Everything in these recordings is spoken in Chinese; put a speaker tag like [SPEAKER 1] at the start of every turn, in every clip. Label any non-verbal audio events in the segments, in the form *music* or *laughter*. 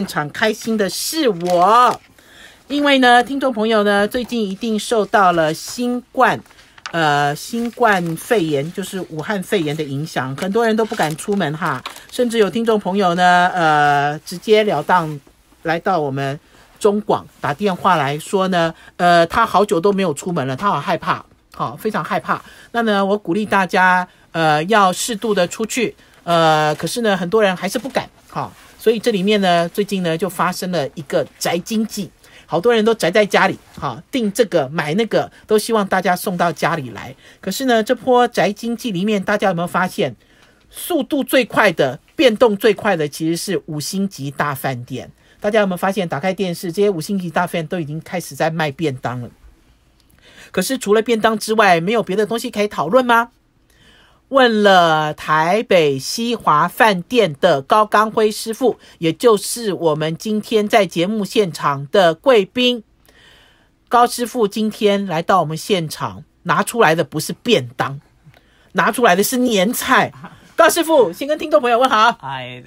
[SPEAKER 1] 现场开心的是我，因为呢，听众朋友呢，最近一定受到了新冠，呃，新冠肺炎，就是武汉肺炎的影响，很多人都不敢出门哈，甚至有听众朋友呢，呃，直截了当来到我们中广打电话来说呢，呃，他好久都没有出门了，他好害怕，好非常害怕。那呢，我鼓励大家，呃，要适度的出去，呃，可是呢，很多人还是不敢，哈。所以这里面呢，最近呢就发生了一个宅经济，好多人都宅在家里，哈，订这个买那个，都希望大家送到家里来。可是呢，这波宅经济里面，大家有没有发现，速度最快的、变动最快的，其实是五星级大饭店。大家有没有发现，打开电视，这些五星级大饭店都已经开始在卖便当了？可是除了便当之外，没有别的东西可以讨论吗？问了台北西华饭店的高刚辉师傅，也就是我们今天在节目现场的贵宾高师傅，今天来到我们现场，拿出来的不是便当，拿出来的是年菜。高师傅先跟听众朋友问好，嗨，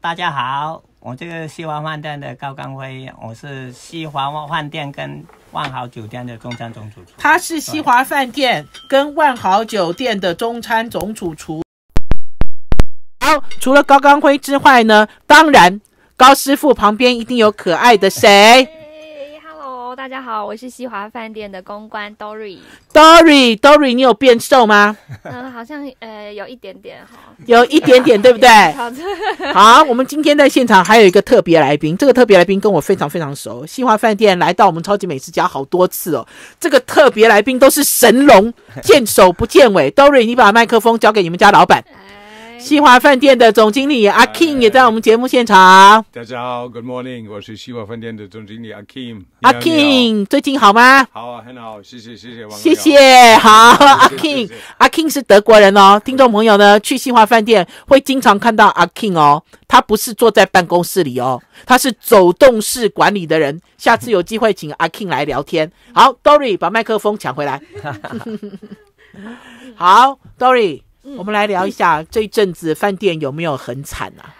[SPEAKER 1] 大家好。我这个西华
[SPEAKER 2] 饭店的高刚辉，我是西华饭店跟万豪酒店的中餐
[SPEAKER 1] 总主厨。他是西华饭店跟万豪酒店的中餐总主厨。好，除了高刚辉之外呢，当然，高师傅旁边一定有可爱的谁。
[SPEAKER 3] 大家好，我是西华饭店的公关 Dory。
[SPEAKER 1] Dory，Dory，你有变瘦吗？
[SPEAKER 3] 嗯，好像呃有一点点
[SPEAKER 1] 哈，有一点点，对不对？好，好，我们今天在现场还有一个特别来宾，这个特别来宾跟我非常非常熟，西华饭店来到我们超级美食家好多次哦。这个特别来宾都是神龙见首不见尾。Dory，你把麦克风交给你们家老板。西华饭店的总经理阿 king 也在我们节目现场。大家好
[SPEAKER 2] ，Good morning，我是西华饭店的总经理阿 king。阿 king 最
[SPEAKER 1] 近好吗？好，很好，谢谢谢谢王谢谢，好阿 king，阿 king 是德国人哦。听众朋友呢，去西华饭店会经常看到阿 king 哦。他不是坐在办公室里哦，他是走动式管理的人。下次有机会请阿 king 来聊天。好，Dory 把麦克风抢回来。*laughs* 好，Dory。我们来聊一下，这一阵子饭店有没有很惨啊？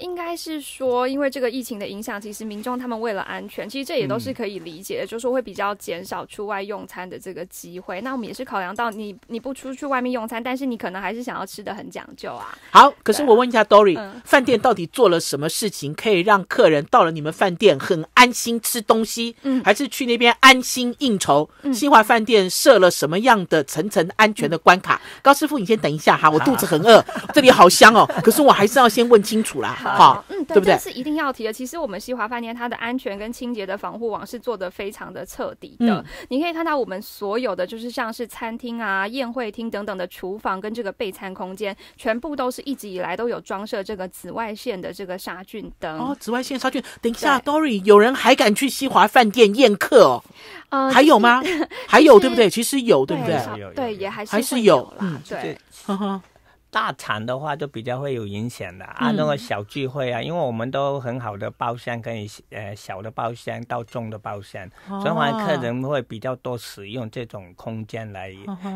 [SPEAKER 3] 应该是说，因为这个疫情的影响，其实民众他们为了安全，其实这也都是可以理解的，就是说会比较减少出外用餐的这个机会。那我们也是考量到你你不出去外面用餐，但是你可能还是想要吃的很讲究啊。
[SPEAKER 1] 好，可是我问一下 Dory，饭店到底做了什么事情可以让客人到了你们饭店很安心吃东西？嗯，还是去那边安心应酬？新华饭店设了什么样的层层安全的关卡？高师傅，你先等一下哈，我肚子很饿，*laughs* 这里好香哦。可是我还是要先问清楚啦。好，嗯，对，对？是
[SPEAKER 3] 一定要提的。其实我们西华饭店它的安全跟清洁的防护网是做的非常的彻底的。你可以看到我们所有的，就是像是餐厅啊、宴会厅等等的厨房跟这个备餐空间，全部都是一直以来都有装设这个紫外线的这个杀菌灯。哦，
[SPEAKER 1] 紫外线杀菌。等一下，Dory，有人还敢去西华饭店宴客？
[SPEAKER 3] 呃，还有吗？
[SPEAKER 1] *laughs* 还有，对不对？其实有，对不对？
[SPEAKER 3] 对，也还是还是有
[SPEAKER 1] 啦。对，哈哈。
[SPEAKER 2] 大场的话就比较会有影响的啊，那个小聚会啊，因为我们都很好的包厢，可以呃小的包厢到中的包厢，所以话客人会比较多使用这种空间来，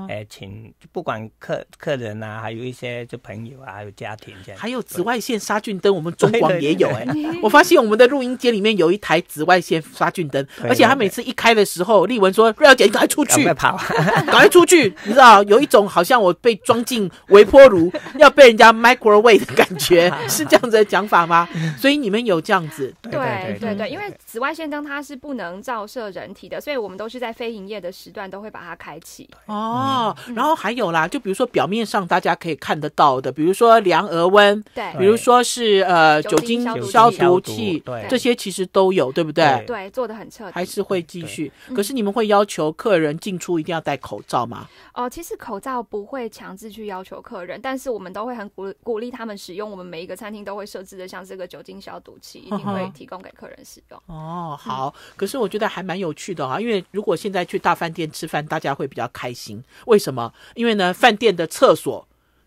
[SPEAKER 2] 呃请不管客客人啊，还有一些就朋友啊，还有家庭这
[SPEAKER 1] 样。还有紫外线杀菌灯，我们中广也有哎，我发现我们的录音间里面有一台紫外线杀菌灯，而且他每次一开的时候，丽文说：“瑞小姐，赶快出去，*laughs* 赶快出去，你知道，有一种好像我被装进微波炉。” *laughs* 要被人家 microwave 的感觉 *laughs* 是这样子的讲法吗？所以你们有这样子？对对对，因
[SPEAKER 3] 为紫外线灯它是不能照射人体的，所以我们都是在非营业的时段都会把它开启。
[SPEAKER 1] 哦，然后还有啦，就比如说表面上大家可以看得到的，比如说量额温，对，比如说是呃酒精消毒器，对，这些其实都有，对不对？
[SPEAKER 3] 对，做的很彻底，还
[SPEAKER 1] 是会继续。可是你们会要求客人进出一定要戴口罩吗？
[SPEAKER 3] 哦，其实口罩不会强制去要求客人，但但是我们都会很鼓鼓励他们使用，我们每一个餐厅都会设置的，像这个酒精消毒器一定会提供给客人使用。
[SPEAKER 1] 哦，好，可是我觉得还蛮有趣的哈，因为如果现在去大饭店吃饭，大家会比较开心。为什么？因为呢，饭店的厕所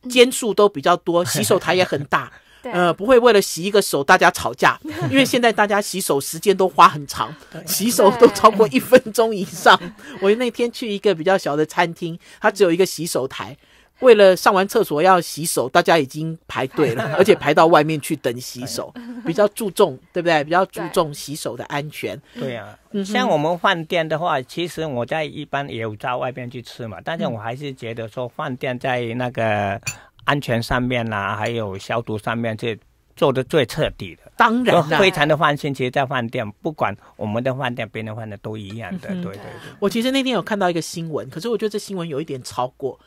[SPEAKER 1] 间数都比较多，洗手台也很大，*laughs* 呃，不会为了洗一个手大家吵架。因为现在大家洗手时间都花很长，洗手都超过一分钟以上。*laughs* 我那天去一个比较小的餐厅，它只有一个洗手台。为了上完厕所要洗手，大家已经排队了，*laughs* 而且排到外面去等洗手，比较注重，对不对？比较注重洗手的安全。对啊，像我们饭店的话，其实我在一般
[SPEAKER 2] 也有到外面去吃嘛，但是我还是觉得说饭店在那个安全上面呐，还有消毒上面这。做的最彻底的，
[SPEAKER 1] 当然非常的放心。其实，在饭店，不管我们的饭店，别的饭店都一样的。对对对。我其实那天有看到一个新闻，可是我觉得这新闻有一点超过。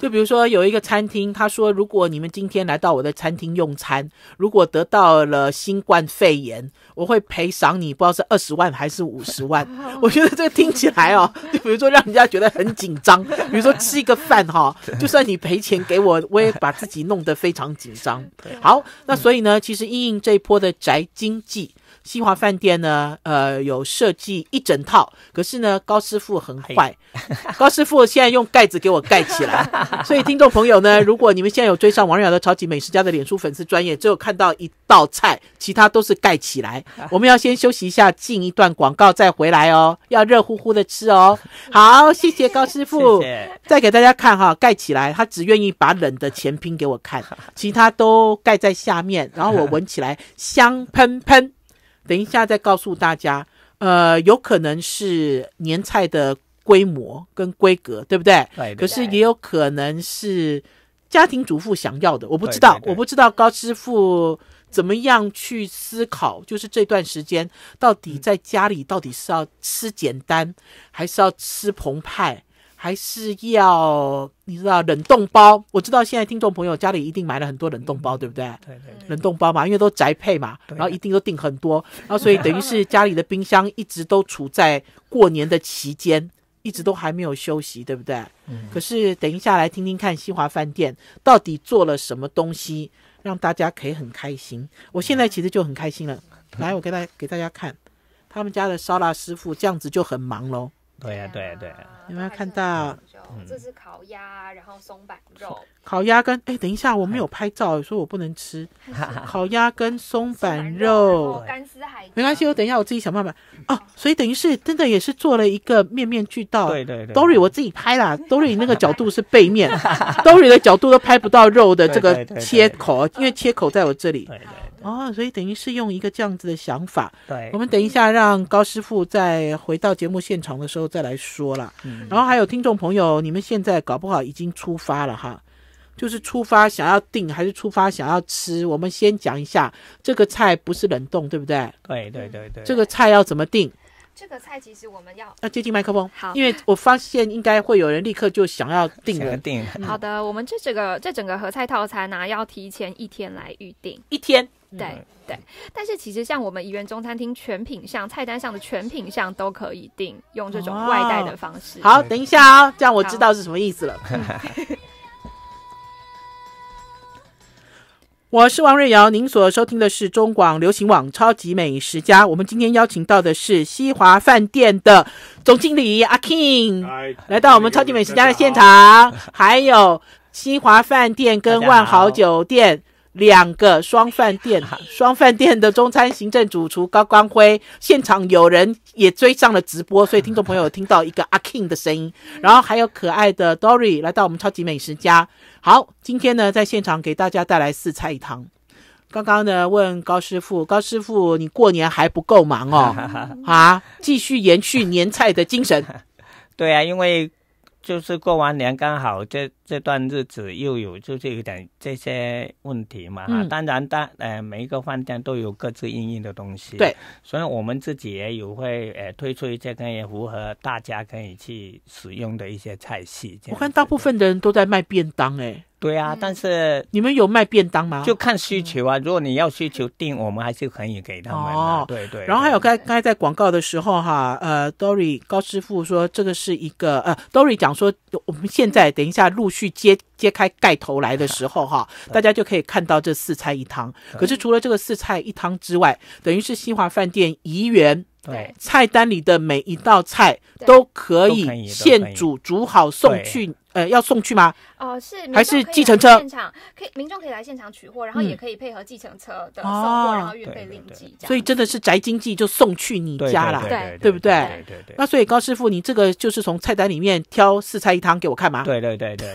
[SPEAKER 1] 就比如说有一个餐厅，他说如果你们今天来到我的餐厅用餐，如果得到了新冠肺炎，我会赔偿你，不知道是二十万还是五十万。*laughs* 我觉得这个听起来哦，就比如说让人家觉得很紧张。比如说吃一个饭哈，*laughs* 就算你赔钱给我，我也把自己弄得非常紧张。*laughs* 好，那所以呢？其实，映映这一波的宅经济。新华饭店呢，呃，有设计一整套，可是呢，高师傅很坏，*laughs* 高师傅现在用盖子给我盖起来，*laughs* 所以听众朋友呢，如果你们现在有追上王小的超级美食家的脸书粉丝专业，只有看到一道菜，其他都是盖起来。*laughs* 我们要先休息一下，进一段广告再回来哦，要热乎乎的吃哦。好，谢谢高师傅，再给大家看哈，盖起来，他只愿意把冷的前拼给我看，其他都盖在下面，然后我闻起来香喷喷。等一下再告诉大家，呃，有可能是年菜的规模跟规格，对不对？对。可是也有可能是家庭主妇想要的，我不知道，我不知道高师傅怎么样去思考，就是这段时间到底在家里到底是要吃简单，还是要吃澎湃？还是要你知道冷冻包，我知道现在听众朋友家里一定买了很多冷冻包，对不对？对对对，冷冻包嘛，因为都宅配嘛，然后一定都订很多，然后所以等于是家里的冰箱一直都处在过年的期间，一直都还没有休息，对不对？嗯。可是等一下来听听看，西华饭店到底做了什么东西让大家可以很开心？我现在其实就很开心了。来，我给大家给大家看，他们家的烧腊师傅这样子就很忙喽。
[SPEAKER 2] 对呀，对呀，对呀，
[SPEAKER 1] 有没有看到？
[SPEAKER 3] 这是烤鸭，然后松板肉。
[SPEAKER 1] 烤鸭跟哎，等一下，我没有拍照，所以我不能吃。*laughs* 烤鸭跟松板肉，没关系，我等一下我自己想办法。哦，所以等于是真的也是做了一个面面俱到。对对对，Dory 我自己拍啦，Dory 那个角度是背面，*laughs* Dory 的角度都拍不到肉的这个切口，因为切口在我这里。对对对。哦，所以等于是用一个这样子的想法。对，我们等一下让高师傅再回到节目现场的时候再来说了。嗯，然后还有听众朋友。你们现在搞不好已经出发了哈，就是出发想要订还是出发想要吃？我们先讲一下，这个菜不是冷冻，对不对？对
[SPEAKER 2] 对对对，这
[SPEAKER 1] 个菜要怎么订？
[SPEAKER 3] 这个菜其实我们要
[SPEAKER 1] 要接近麦克风，好，因为我发现应该会有人立刻就想要订订。好
[SPEAKER 3] 的，我们这整个这整个合菜套餐呢，要提前一天来预定一天。对对，但是其实像我们怡园中餐厅全品相菜单上的全品相都可以订，用这种外带的方式。好，等一下哦，这样我知
[SPEAKER 1] 道是什么意思了。*laughs* 我是王瑞瑶，您所收听的是中广流行网《超级美食家》。我们今天邀请到的是西华饭店的总经理阿 King，来到我们《超级美食家》的现场，还有西华饭店跟万豪酒店。两个双饭店哈，*laughs* 双饭店的中餐行政主厨高光辉，现场有人也追上了直播，所以听众朋友听到一个阿 king 的声音，然后还有可爱的 Dory 来到我们超级美食家。好，今天呢，在现场给大家带来四菜一汤。刚刚呢，问高师傅，高师傅，你过年还不够忙哦？啊，*laughs* 继续延续年菜的精神。
[SPEAKER 2] 对啊，因为。就是过完年刚好这这段日子又有就是有点这些问题嘛哈，当然但呃每一个饭店都有各自应用的东西，对，所以我们自己也有会呃推出一些可以符合大家可以去使用的一些菜系。我看
[SPEAKER 1] 大部分的人都在卖便当哎。对啊，但是你们有卖便当吗？就看需求啊。如果你要需求订，我们还是可以给他们。哦，对对。然后还有刚刚才在广告的时候哈，呃，Dory 高师傅说这个是一个呃，Dory 讲说我们现在等一下陆续揭揭开盖头来的时候哈，大家就可以看到这四菜一汤。可是除了这个四菜一汤之外，等于是新华饭店怡园对菜单里的每一道菜都可以现煮煮好送去呃要送去吗？哦，是还是计程车？现
[SPEAKER 3] 场可以，民众可以来现场取货，然后也可以配合计程车的送货，然后运费另计。这样，所以
[SPEAKER 1] 真的是宅经济就送去你家了，对对不对？对对对。那所以高师傅，你这个就是从菜单里面挑四菜一汤给我看嘛？对
[SPEAKER 2] 对对对。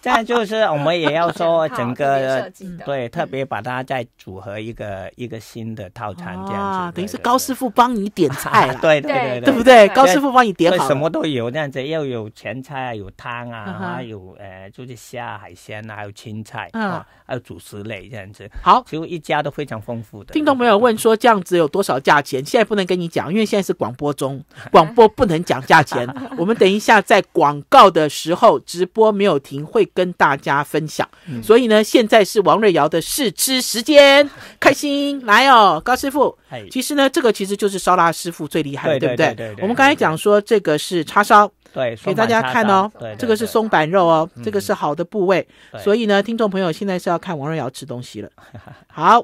[SPEAKER 2] 这样 *laughs* 就是我们也要说整个对，特别把它再组合一个一个新的套餐这样
[SPEAKER 1] 子，等于是高师傅帮你点菜，*laughs* 对对对，对不对？高师傅帮你点好，什么都
[SPEAKER 2] 有，这样子又有前菜，啊，有汤啊，有。呃，就是虾、海鲜啊，还有青菜啊，还有主食类这样子，好，其实一家都非常丰富的。听众
[SPEAKER 1] 朋友问说这样子有多少价钱？现在不能跟你讲，因为现在是广播中，广播不能讲价钱。*laughs* 我们等一下在广告的时候，直播没有停，会跟大家分享。所以呢，现在是王瑞瑶的试吃时间，开心来哦，高师傅。其实呢，这个其实就是烧腊师傅最厉害的，对不对？对我们刚才讲说这个是叉烧，对，给大家看哦，对这个是松板肉哦。这个是好的部位，所以呢，听众朋友现在是要看王若瑶吃东西了。*laughs* 好，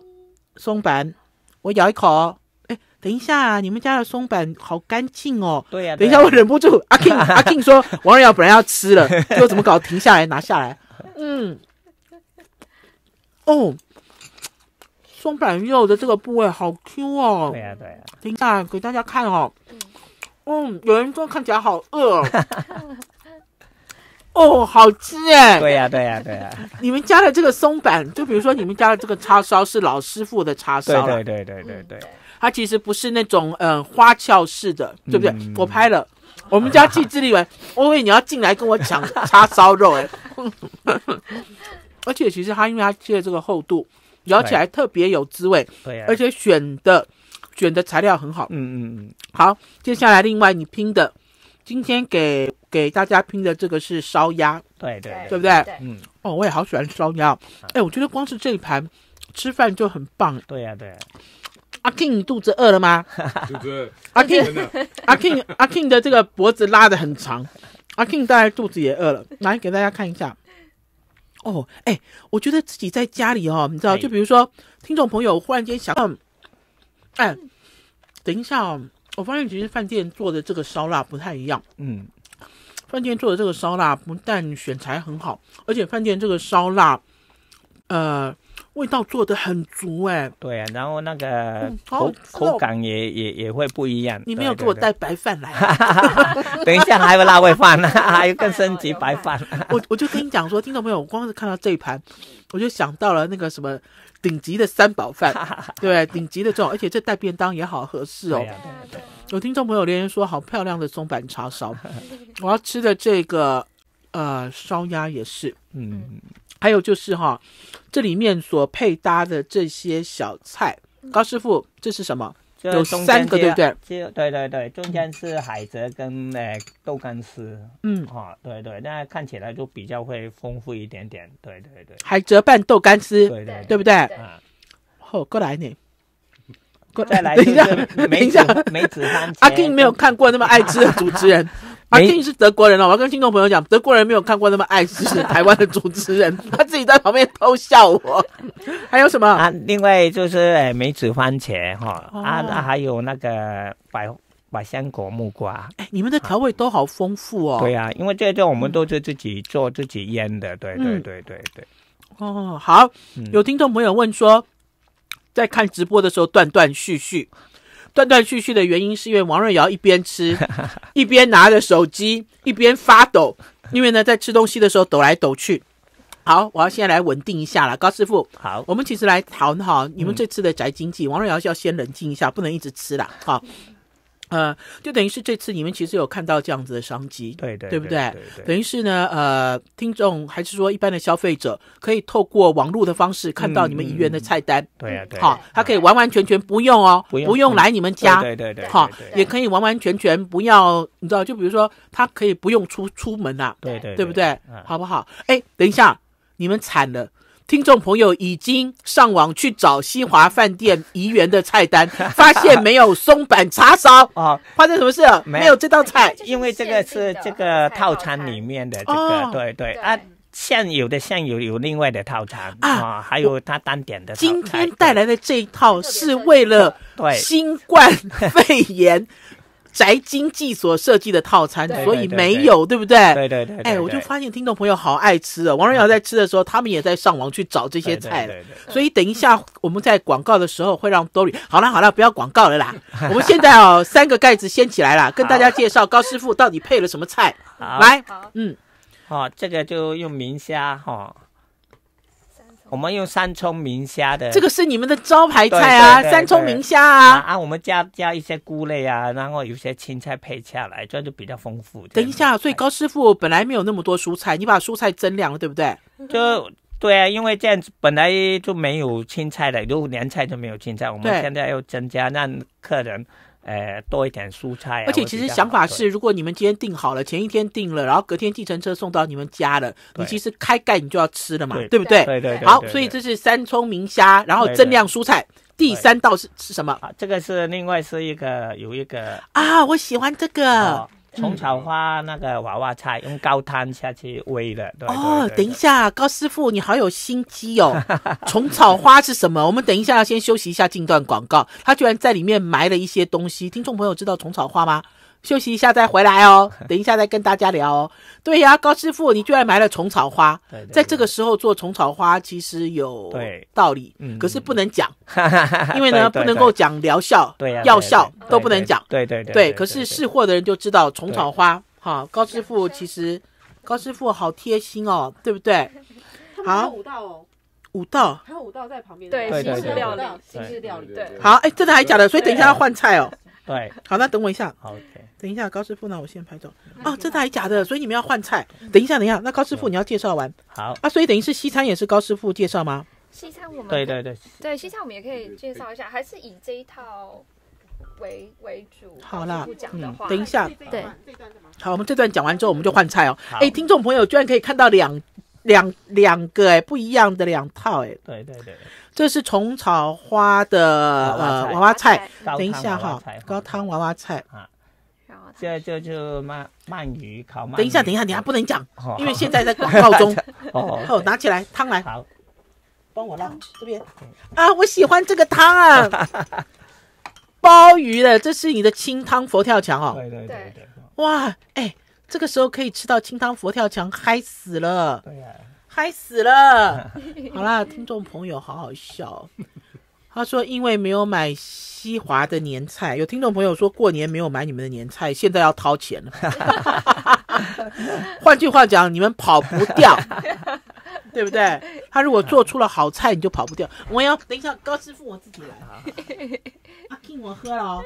[SPEAKER 1] 松板，我咬一口。哎，等一下，啊，你们家的松板好干净哦。对呀。等一下，我忍不住。阿 king，*laughs* 阿 king 说，王若瑶本来要吃了，又 *laughs* 怎么搞，停下来，拿下来。嗯。哦，松板肉的这个部位好 Q 哦。对呀对呀。等下给大家看哦。嗯。有人说看起来好饿。哦，好吃哎！对呀，对呀，对呀！你们家的这个松板，就比如说你们家的这个叉烧是老师傅的叉烧对对对对对，它其实不是那种嗯花俏式的，对不对？我拍了，我们家记智力文，我以为你要进来跟我抢叉烧肉哎，*laughs* 而且其实它因为它切的这个厚度，咬起来特别有滋味。对而且选的选的材料很好。嗯嗯嗯。好，接下来另外你拼的。今天给给大家拼的这个是烧鸭，对对对，不对？嗯，哦，我也好喜欢烧鸭。哎，我觉得光是这一盘吃饭就很棒。对呀，对。阿 king，你肚子饿了吗？阿 king，阿 king，阿 king 的这个脖子拉的很长。阿 king，大概肚子也饿了，来给大家看一下。哦，哎，我觉得自己在家里哦，你知道，就比如说听众朋友忽然间想到，哎，等一下哦。我发现其实饭店做的这个烧腊不太一样，嗯，饭店做的这个烧腊不但选材很好，而且饭店这个烧腊，呃，味道做的很足，哎，对啊，然后那个口口感
[SPEAKER 2] 也也也会不一样。你没有给我带白
[SPEAKER 1] 饭来，*laughs* *laughs* 等一下还有辣味饭呢，还有更升级白饭。*laughs* 我我就跟你讲说，听众朋友，我光是看到这一盘，我就想到了那个什么。顶级的三宝饭，对，顶级的这种，而且这带便当也好合适哦。有听众朋友留言说，好漂亮的松板叉烧，我要吃的这个，呃，烧鸭也是，嗯，还有就是哈，这里面所配搭的这些小菜，高师傅这是什么？有三个，对不对？对对对，
[SPEAKER 2] 中间是海蜇跟诶豆干丝，嗯啊，对对，那看起来就比较会丰富一点点，对对对。海蜇拌
[SPEAKER 1] 豆干丝，对对，对不对？啊，吼，过来你，再来 *laughs* 一下，一下，梅子番茄，阿 king 没有看过那么爱吃的主持人。*laughs* 阿信是德国人哦，我要跟听众朋友讲，德国人没有看过那么爱吃台湾的主持人，他自己在旁边偷
[SPEAKER 2] 笑我。*laughs* 还有什么啊？另外就是梅子、番茄哈啊，还有那个百百香果、木瓜。哎，
[SPEAKER 1] 你们的调味都好丰富哦。对啊，
[SPEAKER 2] 因为这这我们都是自己做、自己腌的。对对
[SPEAKER 1] 对对对。哦，好，有听众朋友问说，在看直播的时候断断续续。断断续续的原因是因为王瑞瑶一边吃，*laughs* 一边拿着手机，一边发抖。因为呢，在吃东西的时候抖来抖去。好，我要现在来稳定一下了，高师傅。好，我们其实来谈哈，你们这次的宅经济，王瑞瑶要先冷静一下，不能一直吃啦。哈。呃，就等于是这次你们其实有看到这样子的商机，对对，对不对？等于是呢，呃，听众还是说一般的消费者，可以透过网络的方式看到你们一元的菜单，对啊，对，好，他可以完完全全不用哦，不用来你们家，对对对，好，也可以完完全全不要，你知道，就比如说他可以不用出出门啊，对对，对不对？好不好？哎，等一下，你们惨了。听众朋友已经上网去找西华饭店怡园的菜单，*laughs* 发现没有松板茶烧啊！发生什么事？没有这道菜，因为这个是这
[SPEAKER 2] 个套餐里面的这个，对对啊，现有的现有有另外的套餐啊，还有他单点
[SPEAKER 1] 的。今天带来的这一套是为了对新冠 *laughs* 肺炎。宅经济所设计的套餐，所以没有，对不对？对对。哎，我就发现听众朋友好爱吃啊！王瑞瑶在吃的时候，他们也在上网去找这些菜。所以等一下我们在广告的时候会让多里。好了好了，不要广告了啦。*laughs* 我们现在哦，三个盖子掀起来了，跟大家介绍高师傅到底配了什么菜。
[SPEAKER 2] 来，嗯，好，这个就用明虾哈。我们用三葱明虾的，这个
[SPEAKER 1] 是你们的招牌菜啊，三葱明虾啊
[SPEAKER 2] 啊！我们加加一些菇类啊，然后有些青菜配下来，这就比较丰富。
[SPEAKER 1] 等一下，所以高师傅本来没有那么多蔬菜，你把蔬菜增量了，对不对？就对
[SPEAKER 2] 啊，因为这样子本来就没有青菜的，如果凉菜就没有青菜，我们现在要增加让客人。哎，多一点蔬菜。而且其实想
[SPEAKER 1] 法是，如果你们今天订好了，前一天订了，然后隔天计程车送到你们家了，你其实开盖你就要吃了嘛，对不对？对对。好，所以这是三葱明虾，然后增量蔬菜，第三道是是什么？这个是
[SPEAKER 2] 另外是一个有一个
[SPEAKER 1] 啊，我喜欢这个。虫
[SPEAKER 2] 草花那个娃娃菜用高汤下去煨的，对哦，等一
[SPEAKER 1] 下，高师傅，你好有心机哦！*laughs* 虫草花是什么？我们等一下要先休息一下，进段广告。他居然在里面埋了一些东西。听众朋友，知道虫草花吗？休息一下再回来哦，*laughs* 等一下再跟大家聊。哦。对呀，高师傅，你居然买了虫草花，在这个时候做虫草花其实有道理，可是不能讲，*laughs* 因为呢不能够讲疗效、
[SPEAKER 2] 药效都不能讲。对对对，可
[SPEAKER 1] 是试货的人就知道虫草花。好，高师傅其实高师傅好贴心哦，对不对？好，五道，五道，
[SPEAKER 3] 还有五道在旁边，对，新式料理，新式料理，对。好，哎，真的还是假的？所以等一下要换
[SPEAKER 1] 菜哦。对，*laughs* 好，那等我一下，OK，等一下，高师傅，那我先拍照。哦，真的还假的？所以你们要换菜。等一下，等一下，那高师傅，你要介绍完。好啊，所以等于是西餐也是高师傅介绍吗？西餐我们对对对
[SPEAKER 3] 对西餐我们也可以介绍一下，还是以这一套为为主。
[SPEAKER 1] 好啦，不讲的话，等一下，对，好，我们这段讲完之后，我们就换菜哦。哎，听众朋友居然可以看到两。两两个哎，不一样的两套哎。对对对，这是虫草花的呃娃娃菜，等一下哈，高汤娃娃菜啊。
[SPEAKER 2] 这就就鳗鳗鱼烤鳗。等一下等一下，你还不能讲，*laughs* 因为现在在广告中。哦，好，拿
[SPEAKER 1] 起来汤来。好，帮我拉这边。啊，我喜欢这个汤啊。*laughs* 鲍鱼的，这是你的清汤佛跳墙哦。对对对对。哇，哎。这个时候可以吃到清汤佛跳墙，嗨死了，嗨死了！*laughs* 好啦，听众朋友，好好笑。他说，因为没有买西华的年菜。有听众朋友说过年没有买你们的年菜，现在要掏钱了。*laughs* 换句话讲，你们跑不掉。对不对？他如果做出了好菜，你就跑不掉。我要等一下，高师傅我自己来阿 king，我喝了。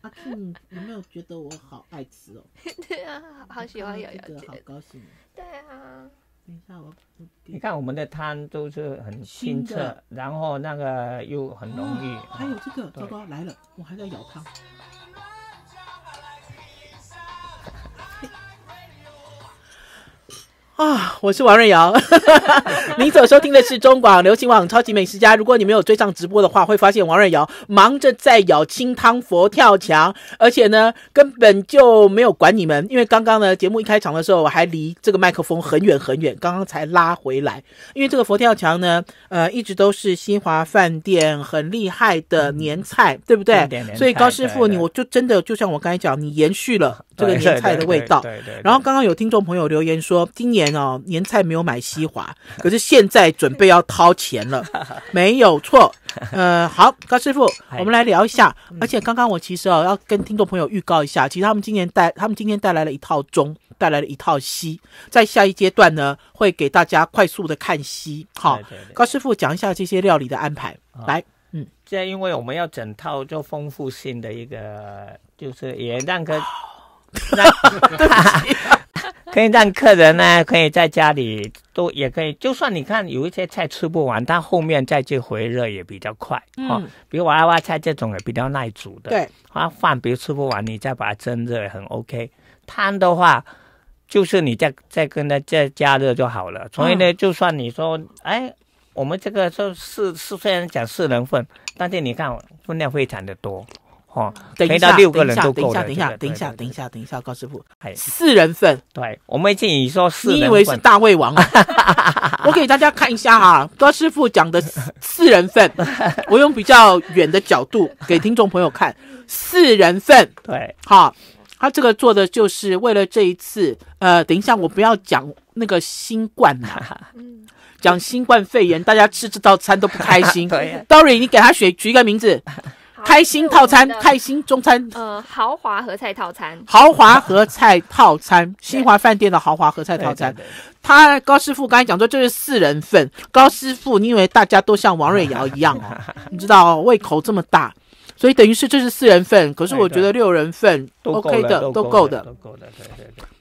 [SPEAKER 1] 阿 king，有没有觉得我好爱吃哦？
[SPEAKER 3] *laughs* 对啊，好喜欢瑶瑶，好高兴。对啊，
[SPEAKER 1] 等一下我。
[SPEAKER 2] 你看我们的汤都是很清澈，然后那个又很浓郁。还有这个哥哥
[SPEAKER 1] 来了，我还在舀汤。啊，我是王瑞瑶。*laughs* 您所收听的是中广流行网《超级美食家》。如果你没有追上直播的话，会发现王瑞瑶忙着在舀清汤佛跳墙，而且呢，根本就没有管你们，因为刚刚呢，节目一开场的时候，我还离这个麦克风很远很远，刚刚才拉回来。因为这个佛跳墙呢，呃，一直都是新华饭店很厉害的年菜，对不对？所以高师傅，你我就真的就像我刚才讲，你延续了。这个年菜的味道。对对。然后刚刚有听众朋友留言说，今年哦年菜没有买西华，*laughs* 可是现在准备要掏钱了，*laughs* 没有错。呃，好，高师傅，我们来聊一下。而且刚刚我其实哦要跟听众朋友预告一下，其实他们今年带他们今天带来了一套中，带来了一套西，在下一阶段呢会给大家快速的看西。好，高师傅讲一下这些料理的安排。来，嗯，
[SPEAKER 2] 在因为我们要整套就丰富性的一个，就是也让个。*laughs* 可以让客人呢，可以在家里都也可以，就算你看有一些菜吃不完，它后面再去回热也比较快哦。比如娃娃菜这种也比较耐煮的，对。啊，饭比如吃不完，你再把它蒸热很 OK。汤的话，就是你再再跟它再加热就好了。所以呢，就算你说，哎，我们这个就是是虽然讲四人份，但是你看分量非常的多。哦，等一下，六个人都够了。等一下，等一下，
[SPEAKER 1] 等一下，等一下，等一下，高师傅，四人份。对，我
[SPEAKER 2] 们建议说四人份。你以为是大
[SPEAKER 1] 胃王啊？*laughs* 我给大家看一下哈，高师傅讲的四人份，我用比较远的角度给听众朋友看，四人份。对，好，他这个做的就是为了这一次。呃，等一下，我不要讲那个新冠呐，讲新冠肺炎，大家吃这道餐都不开心。d o r r y 你给他取取一个名字。开心套餐，开心中餐，
[SPEAKER 3] 呃，豪华合菜套餐，豪华
[SPEAKER 1] 合菜套餐，新华饭店的豪华合菜套餐。他高师傅刚才讲说这是四人份，高师傅，你以为大家都像王瑞瑶一样哦？*laughs* 你知道胃口这么大，所以等于是这是四人份。可是我觉得六人份 OK 的，都够的，都够的，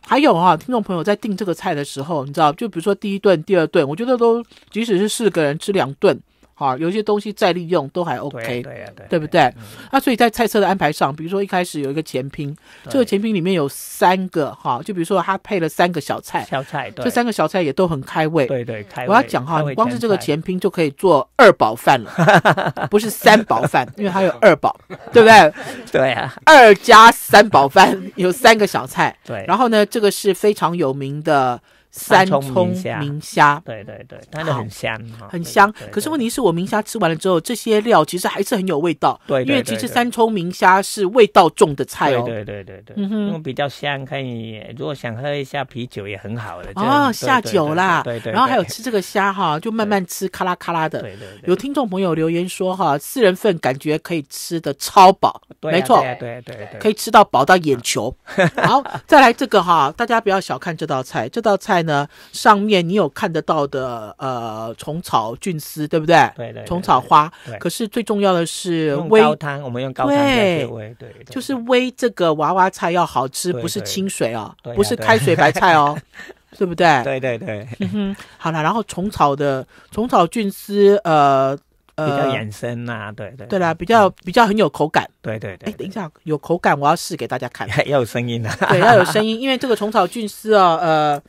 [SPEAKER 1] 还有哈，听众朋友在订这个菜的时候，你知道，就比如说第一顿、第二顿，我觉得都即使是四个人吃两顿。啊，有些东西再利用都还 OK，对对，对不对？那所以在菜色的安排上，比如说一开始有一个前拼，这个前拼里面有三个哈，就比如说它配了三个小菜，小菜，对，这三个小菜也都很开胃，对对，开胃。我要讲哈，光是这个前拼就可以做二宝饭了，*laughs* 不是三宝饭，因为它有二宝，*laughs* 对不对？对啊，二加三宝饭有三个小菜，对，然后呢，这个是非常有名的。三葱明虾，对对对，它就很香哈，很香。可是问题是我明虾吃完了之后，这些料其实还是很有味道。对，因为其实三葱明虾是味道重的菜哦。对对对对哼，因为比较香，
[SPEAKER 2] 可以如果想喝一下啤酒也很好的。哦，下酒啦。对对。然后还有
[SPEAKER 1] 吃这个虾哈，就慢慢吃，咔啦咔啦的。对对。有听众朋友留言说哈，四人份感觉可以吃的超饱。没错。对对对。可以吃到饱到眼球。*laughs* 好，再来这个哈，大家不要小看这道菜，这道菜。呢，上面你有看得到的呃，虫草菌丝，对不对？对对，虫草花。可是最重要的是微汤，
[SPEAKER 2] 我们用高汤对对，
[SPEAKER 1] 就是微这个娃娃菜要好吃，不是清水哦，不是开水白菜哦，*laughs* 对不对？对对对。嗯哼，好了，然后虫草的虫草菌丝，呃呃，比较野生啊，对对对啦，比较比较很有口感，对对对。等一下有口感，我要试给大家看，*laughs* 要有声音的，对，要有声音，因为这个虫草菌丝啊，呃。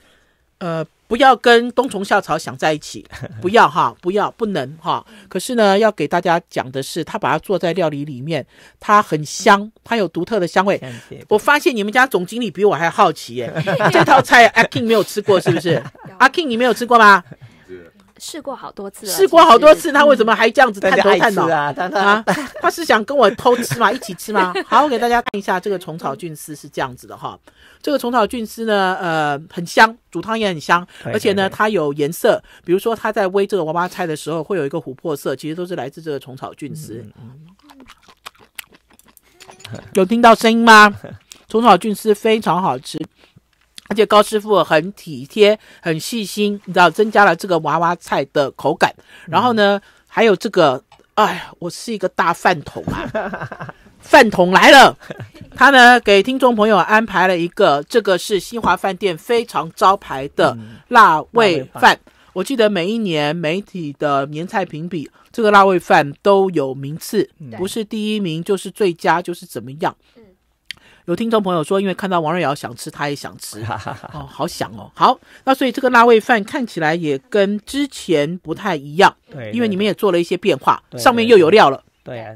[SPEAKER 1] 呃，不要跟冬虫夏草想在一起，*laughs* 不要哈，不要，不能哈。可是呢，要给大家讲的是，他把它做在料理里面，它很香，它有独特的香味。我发现你们家总经理比我还好奇耶，*laughs* 这套菜阿 king 没有吃过是不是？*laughs* 阿 king 你没有吃过吗？
[SPEAKER 3] 试过好多次，试过好多次，他为什么还这样子探头探脑啊？啊，
[SPEAKER 1] 他是想跟我偷吃吗？*laughs* 一起吃吗？好，我给大家看一下这个虫草菌丝是这样子的哈。这个虫草菌丝呢，呃，很香，煮汤也很香，而且呢，它有颜色。比如说，它在煨这个娃娃菜的时候，会有一个琥珀色，其实都是来自这个虫草菌丝。有听到声音吗？虫草菌丝非常好吃。而且高师傅很体贴、很细心，你知道，增加了这个娃娃菜的口感。然后呢，还有这个，哎呀，我是一个大饭桶啊，*laughs* 饭桶来了。他呢，给听众朋友安排了一个，这个是新华饭店非常招牌的辣味饭。我记得每一年媒体的年菜评比，这个辣味饭都有名次，不是第一名就是最佳，就是怎么样。有听众朋友说，因为看到王瑞瑶想吃，他也想吃 *laughs* 哦，好想哦。好，那所以这个辣味饭看起来也跟之前不太一样，对，因为你们也做了一些变化，上面又有料了。对呀，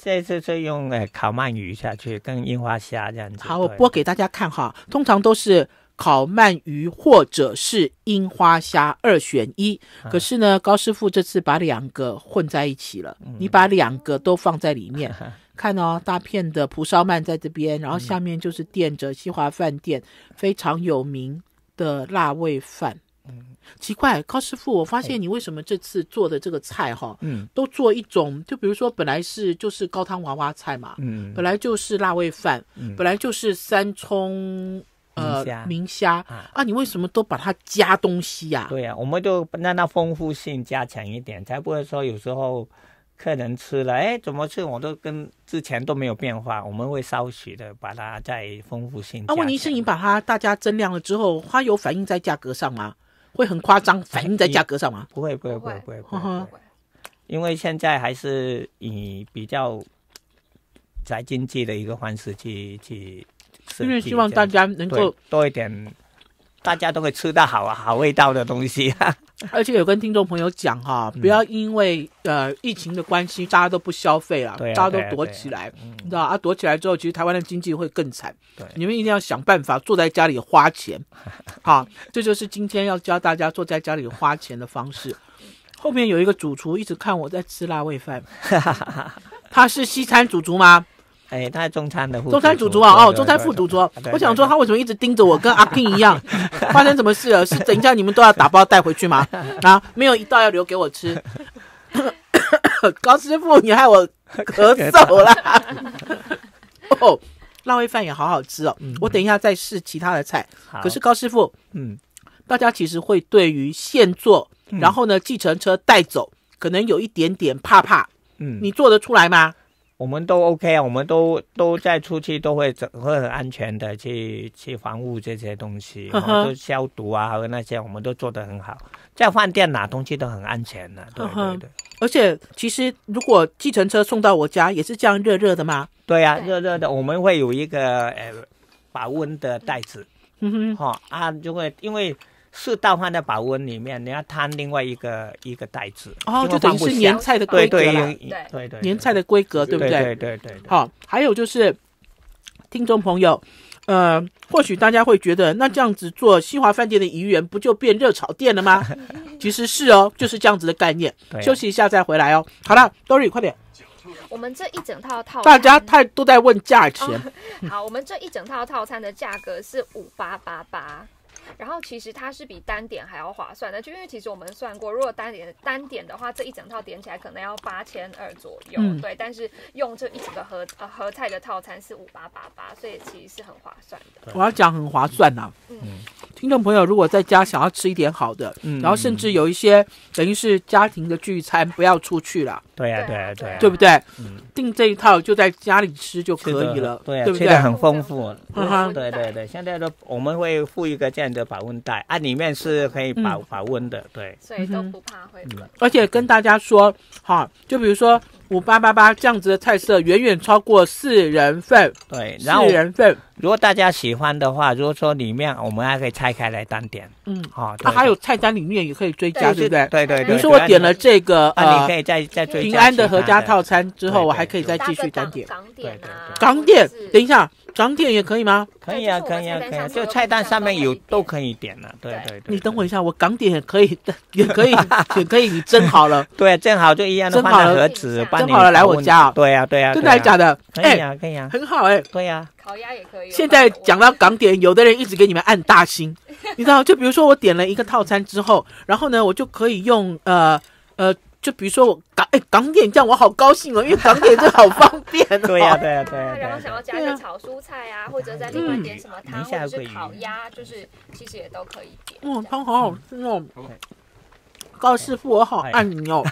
[SPEAKER 1] 这次再用诶烤鳗鱼下去，跟樱花虾这样子。好，我播给大家看哈，通常都是烤鳗鱼或者是樱花虾二选一，可是呢，高师傅这次把两个混在一起了，你把两个都放在里面。*laughs* 看哦，大片的蒲烧鳗在这边，然后下面就是垫着西华饭店非常有名的辣味饭。嗯，奇怪，高师傅，我发现你为什么这次做的这个菜哈，嗯，都做一种，就比如说本来是就是高汤娃娃菜嘛，嗯，本来就是辣味饭，嗯，本来就是三葱呃明虾啊，你为什么都把它加东西呀？对呀，我们就让它
[SPEAKER 2] 丰富性加强一点，才不会说有时候。客人吃了，哎，怎么吃我都跟之前都没有变化。我们会稍许的把它再丰富性。那
[SPEAKER 1] 问题是，你把它大家增量了之后，花有反映在价格上吗？会很夸张，反映在价格上吗？不会，不会，不会，不会，不会。因为现在还是以比较
[SPEAKER 2] 在经济的一个方式去去因为希望大家能够
[SPEAKER 1] 多一点，大家都会吃到好好
[SPEAKER 2] 味道的东西。
[SPEAKER 1] *laughs* 而且有跟听众朋友讲哈，不要因为呃疫情的关系，大家都不消费了，大家都躲起来，你知道啊？躲起来之后，其实台湾的经济会更惨。你们一定要想办法坐在家里花钱，*laughs* 好，这就是今天要教大家坐在家里花钱的方式。*laughs* 后面有一个主厨一直看我在吃辣味饭，他是西餐主厨吗？哎，他是中餐的，中餐主厨啊，哦，中餐副主厨。我想说，他为什么一直盯着我，跟阿 king 一样？*laughs* 发生什么事了？是等一下你们都要打包带回去吗？*laughs* 啊，没有一道要留给我吃。高师傅，你害我咳嗽了。*laughs* 哦，辣味饭也好好吃哦。我等一下再试其他的菜。可是高师傅，嗯，大家其实会对于现做，然后呢，计程车带走，可能有一点点怕怕。嗯，你做得出来吗？
[SPEAKER 2] 我们都 OK 啊，我们都都在出去都会很安全的去去防护这些东西，都消毒啊，那些我们都做的很好，在饭店哪东西都很安全的，对
[SPEAKER 1] 对对。而且其实如果计程车送到我家也是这样热热的吗？
[SPEAKER 2] 对呀，热热的，我们会有一个呃保温的袋子，嗯哼，哈啊就会因为。是倒放在保温里面，你要摊另外一个一个袋子哦，就等于是年菜的规格对对对对，年菜的
[SPEAKER 1] 规格对不对？对对对。好，还有就是，听众朋友，呃，或许大家会觉得，那这样子做西华饭店的鱼圆，不就变热炒店了吗？*laughs* 其实是哦，就是这样子的概念。休息一下再回来哦。好了，Dory，快点。
[SPEAKER 3] 我们这一整套套餐，大家太都在问价钱。*laughs* 好，我们这一整套套餐的价格是五八八八。然后其实它是比单点还要划算的，就因为其实我们算过，如果单点单点的话，这一整套点起来可能要八千二左右，对。但是用这一整个合呃合菜的套餐是五八八八，所以其实是很划算的。我要讲
[SPEAKER 1] 很划算呐。嗯，听众朋友如果在家想要吃一点好的，嗯，然后甚至有一些等于是家庭的聚餐，不要出去了。对呀，对呀，对，对不对？嗯，订这一套就在家里吃就可以了，对，对不对？很丰富。嗯对对对，现在的
[SPEAKER 2] 我们会付一个样。的保温袋啊，里面是可以保保温的，对，所以都不
[SPEAKER 1] 怕会。而且跟大家说，哈，就比如说。五八八八，这样子的菜色远远超过四人份。对，然四人份。如果大家喜欢的话，如果
[SPEAKER 2] 说里面我们还可以拆开来单点。嗯，好。它还
[SPEAKER 1] 有菜单里面也可以追加，对不对？对对。比如说我点了这个，呃，你可以再再追加平安的合家套餐之后，我还可以再继续单点。对对对。港点？等一下，长点也可以吗？可以啊，可以啊，可以。
[SPEAKER 2] 这个菜单上面有都可以点了。对对。
[SPEAKER 1] 你等我一下，我港点也可以的，也可以，
[SPEAKER 2] 也可以。*laughs* 蒸好了。对，正好就一样的放在盒子。真好了，来我家啊！对呀，对呀，真的假的？哎可以啊，
[SPEAKER 1] 很好哎。对呀，烤鸭也可以。现在讲到港点，有的人一直给你们按大星，你知道？就比如说我点了一个套餐之后，然后呢，我就可以用呃呃，就比如说我港哎港点这样，我好高兴哦，因为港点这好方便。对呀，对呀，对呀。然后想要
[SPEAKER 3] 加一个炒蔬菜啊，或者在另外点什么汤，或者是烤鸭，就是其实也都可以
[SPEAKER 1] 点。哇，汤好好吃哦。高师傅，我好爱你哦。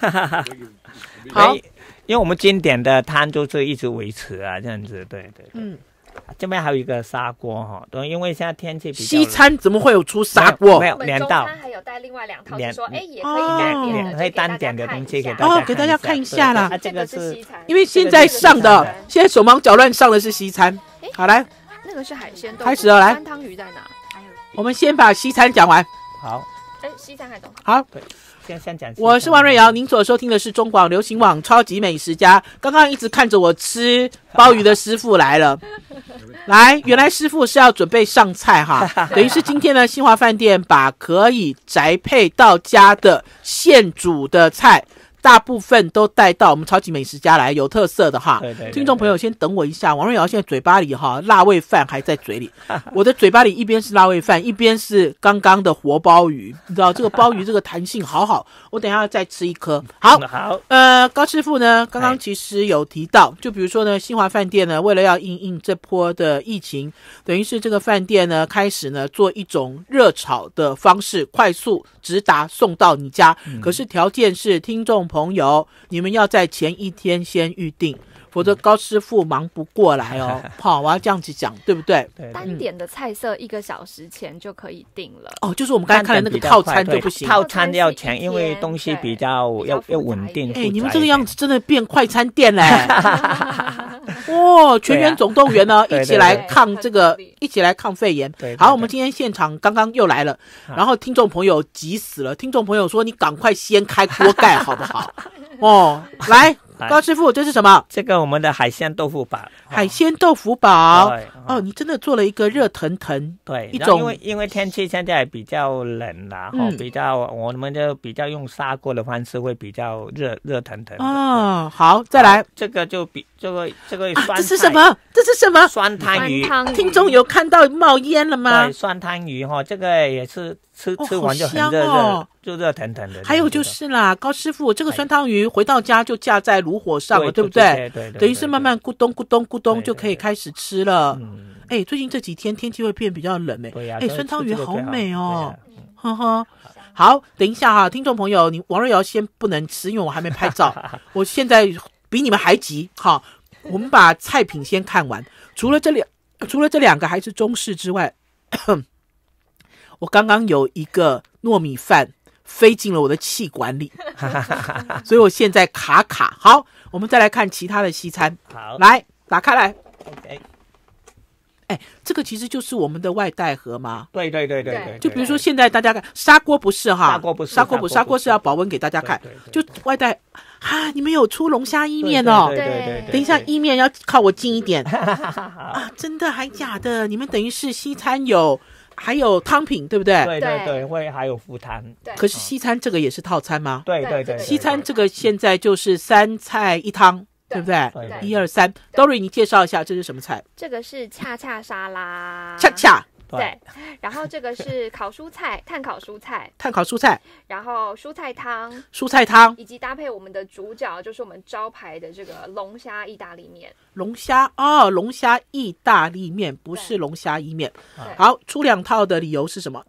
[SPEAKER 1] *laughs* 好。
[SPEAKER 2] 因为我们经典的汤就是一直维持啊，这样子，对对。嗯，这边还有一个砂锅哈，都因为现在天气比较。西餐怎么会有出砂锅？没有。中餐还有带另外两套，说哎
[SPEAKER 1] 也可以单点的，我们先给大家哦，给大家看一下啦。这个是西餐，因为现在上的，现在手忙脚乱上的是西餐。好来，那个是海鲜。开始了，来。酸汤鱼在哪？还有。我们先把西餐讲完。
[SPEAKER 2] 好。哎，西餐还懂。好。我
[SPEAKER 1] 是王瑞瑶，您所收听的是中广流行网《超级美食家》。刚刚一直看着我吃鲍鱼的师傅来了，*laughs* 来，原来师傅是要准备上菜哈。*laughs* 等于是今天呢，新华饭店把可以宅配到家的现煮的菜。大部分都带到我们超级美食家来，有特色的哈。听众朋友，先等我一下，王瑞瑶现在嘴巴里哈辣味饭还在嘴里，我的嘴巴里一边是辣味饭，一边是刚刚的活鲍鱼，你知道这个鲍鱼这个弹性好好，我等下再吃一颗。好，*laughs* 好，呃，高师傅呢，刚刚其实有提到，就比如说呢，新华饭店呢，为了要应应这波的疫情，等于是这个饭店呢，开始呢做一种热炒的方式，快速直达送到你家，可是条件是听众。朋友，你们要在前一天先预定，否则高师傅忙不过来哦，好我要这样子讲对不对？单
[SPEAKER 3] 点的菜色一个小时前就可以定了
[SPEAKER 1] 哦，就是我们刚才看的那个套餐就不行，套餐
[SPEAKER 2] 要钱，因为东西比较要要稳定。哎，你们这个
[SPEAKER 1] 样子真的变快餐店了，哦，*laughs* 全员总动员呢，一起来抗这个，一起来抗肺炎。好，我们今天现场刚刚又来了，然后听众朋友急死了，听众朋友说你赶快掀开锅盖好不好？哦，来。高师傅，这是什么？这个我们的
[SPEAKER 2] 海鲜豆腐堡，
[SPEAKER 1] 海鲜豆腐堡。哦，你真的做了一个热腾腾。对，一种因为
[SPEAKER 2] 因为天气现在比较冷啦，比较我们就比较用砂锅的方式会比较热热腾腾。哦，好，再来这个就比这个这个酸。这是什么？这是什么？酸汤鱼。听众有
[SPEAKER 1] 看到冒烟了吗？
[SPEAKER 2] 酸汤鱼哈，这个也是吃吃完就很热热，就热腾腾的。还
[SPEAKER 1] 有就是啦，高师傅，这个酸汤鱼回到家就架在炉。火上了，对不对？对，等于是慢慢咕咚咕咚咕咚就可以开始吃了。嗯，哎，最近这几天天气会变比较冷，哎，哎，酸汤鱼好美哦，呵呵。好，等一下哈，听众朋友，你王瑞瑶先不能吃，因为我还没拍照。*laughs* 我现在比你们还急。好，我们把菜品先看完。除了这两，除了这两个还是中式之外，*coughs* 我刚刚有一个糯米饭。飞进了我的气管里，*laughs* 所以我现在卡卡好。我们再来看其他的西餐。好，来打开来。OK，哎，这个其实就是我们的外带盒吗？对对对对对。就比如说现在大家看砂锅不是哈？砂锅不是砂锅不砂锅是要保温给大家看。就外带，哈，你们有出龙虾意面哦。对对对。等一下，意面要靠我近一点。*laughs* 啊，真的还假的？你们等于是西餐有。还有汤品，对不对？对对对，会还有副汤。对。可是西餐这个也是套餐吗？对对对。西餐这个现在就是三菜一汤，对不对？对。一二三，Dory，你介绍一下这是什么菜？
[SPEAKER 3] 这个是恰恰沙拉，恰恰。对，然后这个是烤蔬菜，炭烤蔬菜，炭烤蔬菜，然后蔬菜汤，蔬菜汤，以及搭配我们的主角，就是我们招牌的这个龙虾意大利面，
[SPEAKER 1] 龙虾哦，龙虾意大利面不是龙虾意面，好，出两套的理由是什么？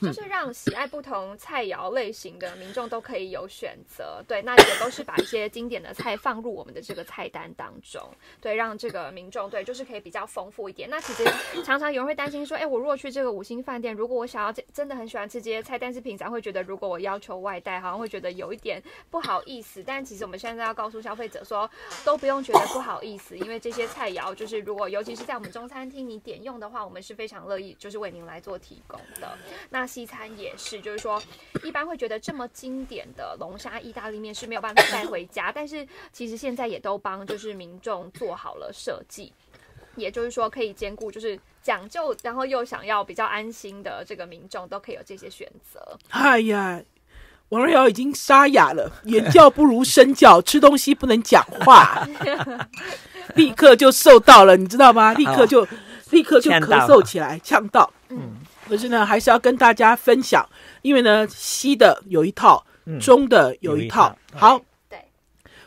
[SPEAKER 1] 就
[SPEAKER 3] 是 *coughs* 让喜爱不同菜肴类型的民众都可以有选择，对，那也都是把一些经典的菜放入我们的这个菜单当中，对，让这个民众对就是可以比较丰富一点。那其实常常有人会担心说，哎，我如果去这个五星饭店，如果我想要真的很喜欢吃这些菜，但是平常会觉得如果我要求外带，好像会觉得有一点不好意思。但其实我们现在要告诉消费者说，都不用觉得不好意思，因为这些菜肴就是如果尤其是在我们中餐厅，你点用的话，我们是非常乐意就是为您来做提供的。那西餐也是，就是说，一般会觉得这么经典的龙虾意大利面是没有办法带回家，但是其实现在也都帮就是民众做好了设计，也就是说可以兼顾就是讲究，然后又想要比较安心的这个民众都可以有这些选择。
[SPEAKER 1] 哎呀，王瑞瑶已经沙哑了，言教不如身教，吃东西不能讲话，
[SPEAKER 2] *laughs*
[SPEAKER 1] 立刻就受到了，你知道吗？立刻就立刻就咳嗽起来，呛到，嗯。可是呢，还是要跟大家分享，因为呢，西的有一套，中的有一套，好，对，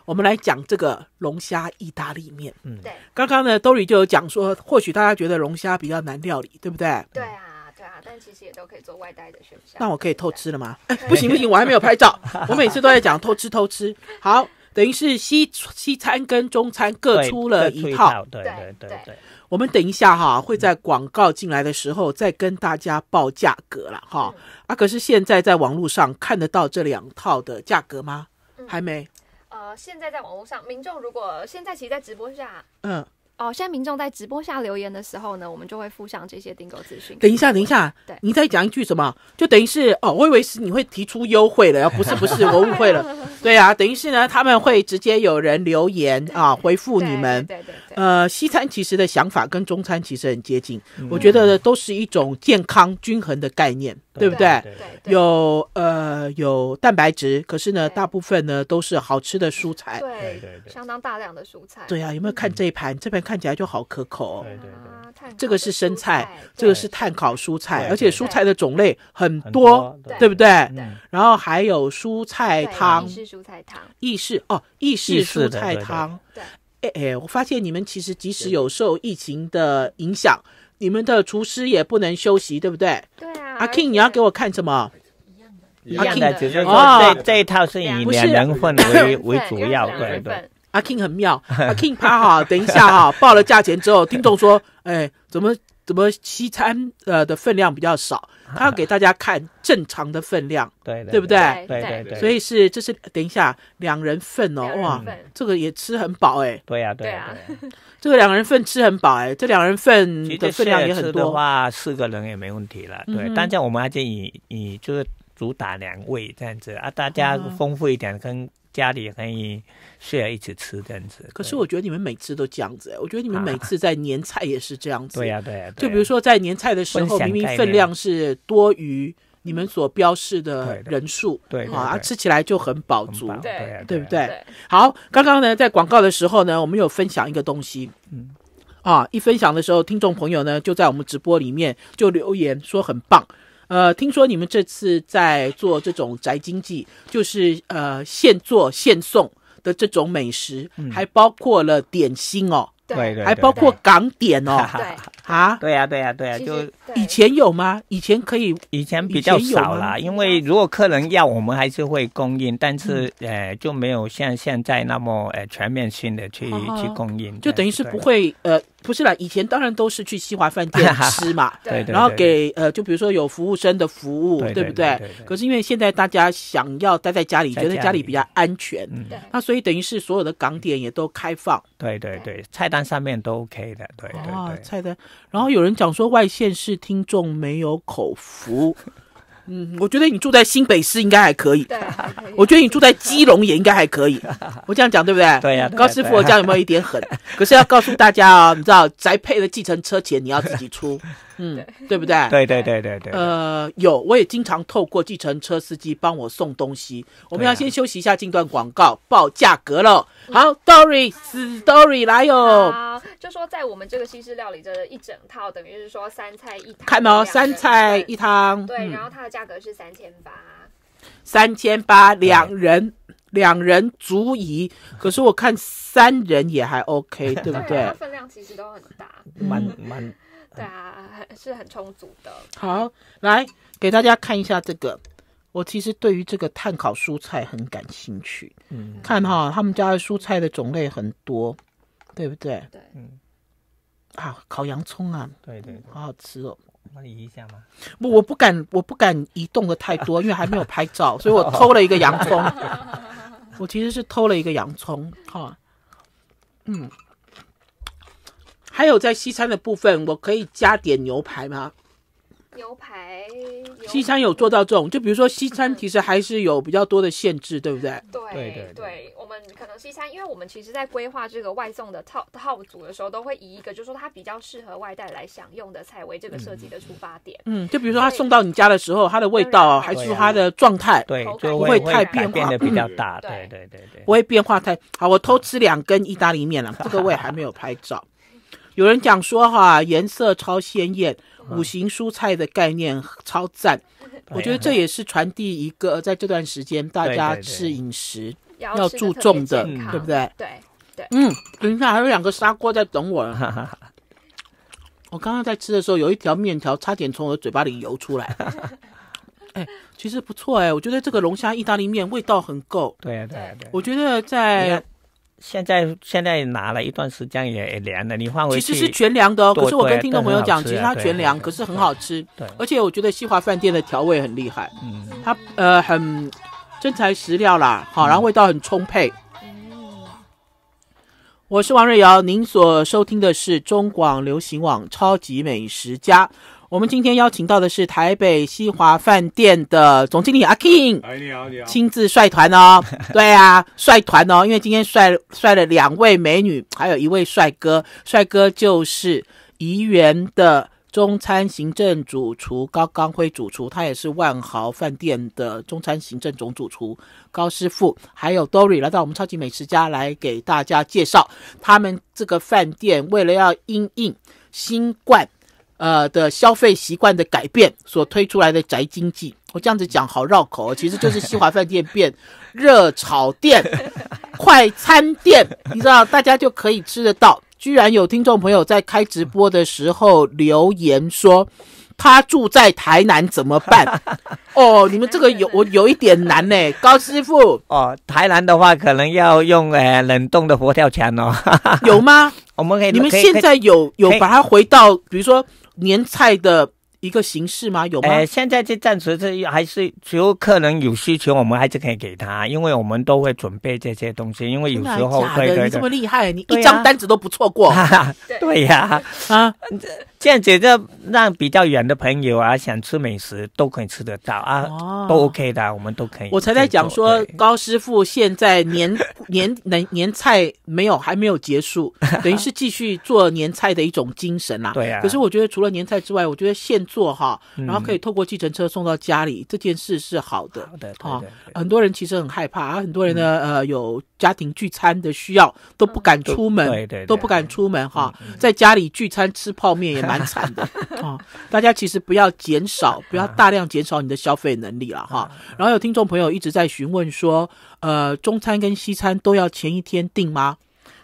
[SPEAKER 1] 我们来讲这个龙虾意大利面，嗯，对，刚刚呢，兜里就有讲说，或许大家觉得龙虾比较难料理，对不对？
[SPEAKER 2] 对
[SPEAKER 3] 啊，对啊，但其实也都可以做外带的选项。
[SPEAKER 1] 那我可以偷吃了吗？哎，不行不行，我还没有拍照，我每次都在讲偷吃偷吃，好。等于是西西餐跟中餐各出了一套，对
[SPEAKER 2] 对对对。
[SPEAKER 1] 我们等一下哈，会在广告进来的时候再跟大家报价格了哈。啊，可是现在在网络上看得到这两套的价格吗？
[SPEAKER 3] 还没。呃，现在在网络上，民众如果现在其实，在直播下，嗯。哦，现在民众在直播下留言的时候呢，我们就会附上这些订购资讯。等一下，
[SPEAKER 1] 等一下，对，你再讲一句什么？就等于是哦，我以为是你会提出优惠了，不是不是，我误会了。*laughs* 对啊，等于是呢，他们会直接有人留言啊，回复你们。对对对。呃，西餐其实的想法跟中餐其实很接近，我觉得都是一种健康均衡的概念。对不对？有呃有蛋白质，可是呢，大部分呢都是好吃的蔬菜，
[SPEAKER 3] 对，相当大量的蔬菜。对啊，有没有
[SPEAKER 1] 看这一盘？这盘看起来就好可口。对对对，这个是生菜，这个是碳烤蔬菜，而且蔬菜的种类很多，对不对？然后还有蔬菜汤，意式蔬菜汤，意式哦，意式蔬菜汤。哎哎，我发现你们其实即使有受疫情的影响，你们的厨师也不能休息，对不对？对。阿 king，你要给我看什么？一样的，一样的，只是说这这一套是
[SPEAKER 2] 以两人份为为主要，对对。
[SPEAKER 1] 阿 king 很妙，阿 king 拍好，等一下哈，*laughs* 报了价钱之后，听众说，哎，怎么怎么西餐呃的分量比较少？他要给大家看正常的分量，对对，对不对？对对对，所以是这是等一下两人份哦，哇，这个也吃很饱哎。对呀，对呀，*laughs* 这个两人份吃很饱哎，这两人份的分量也很多。
[SPEAKER 2] 话四个人也没问题了，对。但这样我们还建议，你就是。主打两味这样子啊，大家丰富一点，跟家里可以睡在一起吃这样子。
[SPEAKER 1] 可是我觉得你们每次都这样子，我觉得你们每次在年菜也是这样子。对呀，对呀。就比如说在年菜的时候，明明分量是多余。你们所标示的人数，啊，吃起来就很饱足，对不对？好，刚刚呢，在广告的时候呢，我们有分享一个东西，嗯，啊，一分享的时候，听众朋友呢就在我们直播里面就留言说很棒。呃，听说你们这次在做这种宅经济，就是呃现做现送的这种美食，还包括了点心哦，对对，还包括港点哦。啊，对呀，对呀，对呀，就以前有吗？以前可以，以前比较少啦，
[SPEAKER 2] 因为如果客人要，我们还是会供应，但是呃就没有像现在那么呃全面性的去去供应，就等于是不
[SPEAKER 1] 会呃不是了，以前当然都是去西华饭店吃嘛，*laughs* 对，然后给呃就比如说有服务生的服务，对不对？可是因为现在大家想要待在家里，觉得家里比较安全，那所以等于是所有的港点也都开放，对对对，菜单上面都 OK 的，对对对，菜单。然后有人讲说外县市听众没有口福，*laughs* 嗯，我觉得你住在新北市应该还可以，我觉得你住在基隆也应该还可以，*laughs* 我这样讲对不对？对呀。高师傅，我样有没有一点狠？可是要告诉大家啊，你知道宅配的计程车钱你要自己出。*laughs* 嗯，对不对？*laughs* 对
[SPEAKER 2] 对对对对。
[SPEAKER 1] 呃，有，我也经常透过计程车司机帮我送东西。我们要先休息一下，进段广告报价格了。好，story story 来哟。好，
[SPEAKER 3] 就说在我们这个西式料理这一整套，等于是说三菜一汤。看到三菜一汤。对，然后它的价格是三千八，
[SPEAKER 1] 三千八两人，两人足矣。可是我看三人也还 OK，*laughs* 对不对？
[SPEAKER 3] 分量其实都很大，蛮蛮。对啊，是很充足的。
[SPEAKER 1] 好，来给大家看一下这个。我其实对于这个碳烤蔬菜很感兴趣。嗯，看哈，他们家的蔬菜的种类很多，对不对？对，嗯。啊，烤洋葱啊，对
[SPEAKER 2] 对，好好吃哦。那你移一下吗？
[SPEAKER 1] 不，我不敢，我不敢移动的太多，因为还没有拍照，*laughs* 所以我偷了一个洋葱。我其实是偷了一个洋葱，哈，嗯。还有在西餐的部分，我可以加点牛排吗？牛排，西餐有做到这种，就比如说西餐其实还是有比较多的限制，对不对？对对
[SPEAKER 3] 对，我们可能西餐，因为我们其实在规划这个外送的套套组的时候，都会以一个就是说它比较适合外带来享用的菜为这个设计的出发点。
[SPEAKER 1] 嗯，就比如说他送到你家的时候，它的味道还是它的状态，对，不会太变化比较大，对对对对，不会变化太好。我偷吃两根意大利面了，这个我也还没有拍照。有人讲说哈，颜色超鲜艳，五行蔬菜的概念超赞，我觉得这也是传递一个在这段时间大家吃饮食要注重的，对不对？对对。嗯，等一下还有两个砂锅在等我 *laughs* 我刚刚在吃的时候，有一条面条差点从我的嘴巴里游出来。*laughs* 哎，其实不错哎，我觉得这个龙虾意大利面味道很够。对对对，我觉得在。现在现在拿了一段时间也凉了，你放回去其实是全凉的，可是我跟听众朋友讲，其实它全凉，可是很好吃，而且我觉得西华饭店的调味很厉害，嗯，它呃很真材实料啦，好，然后味道很充沛。我是王瑞瑶，您所收听的是中广流行网超级美食家。我们今天邀请到的是台北西华饭店的总经理阿 King，哎，你好，你好，亲自率团哦。*laughs* 对啊，率团哦，因为今天率率了两位美女，还有一位帅哥。帅哥就是怡园的中餐行政主厨高刚辉主厨，他也是万豪饭店的中餐行政总主厨高师傅，还有 Dory 来到我们超级美食家来给大家介绍他们这个饭店，为了要因应新冠。呃的消费习惯的改变所推出来的宅经济，我这样子讲好绕口，其实就是西华饭店变 *laughs* 热炒店、*laughs* 快餐店，你知道，大家就可以吃得到。居然有听众朋友在开直播的时候留言说，他住在台南怎么办？*laughs* 哦，你们这个有我有一点难呢，高师傅。
[SPEAKER 2] 哦，台南的话可能要用呃冷冻的佛跳墙哦，
[SPEAKER 1] 有吗？我们可以，你们现在有有把它回到，比如说。年菜的一个形式吗？有吗？哎，现在这暂时这还是只有
[SPEAKER 2] 客人有需求，我
[SPEAKER 1] 们还是可以给他，
[SPEAKER 2] 因为我们都会准备这些东西。因为有时候的，你这么
[SPEAKER 1] 厉害，你一张单子都不错过。*laughs* 对呀，
[SPEAKER 2] *laughs* 啊，现在这让比较远的朋友啊，想吃美食都可以吃得到啊，都 OK 的，我们都可以。我
[SPEAKER 1] 才在讲说，高师傅现在年 *laughs* 年年年菜没有还没有结束，*laughs* 等于是继续做年菜的一种精神啦。对啊。可是我觉得除了年菜之外，我觉得现做哈，然后可以透过计程车送到家里，这件事是好的。对对对。很多人其实很害怕，啊，很多人呢，呃，有家庭聚餐的需要都不敢出门，对对，都不敢出门哈，在家里聚餐吃泡面也蛮。蛮惨的 *laughs* 哦，大家其实不要减少，不要大量减少你的消费能力了哈。然后有听众朋友一直在询问说，呃，中餐跟西餐都要前一天订吗？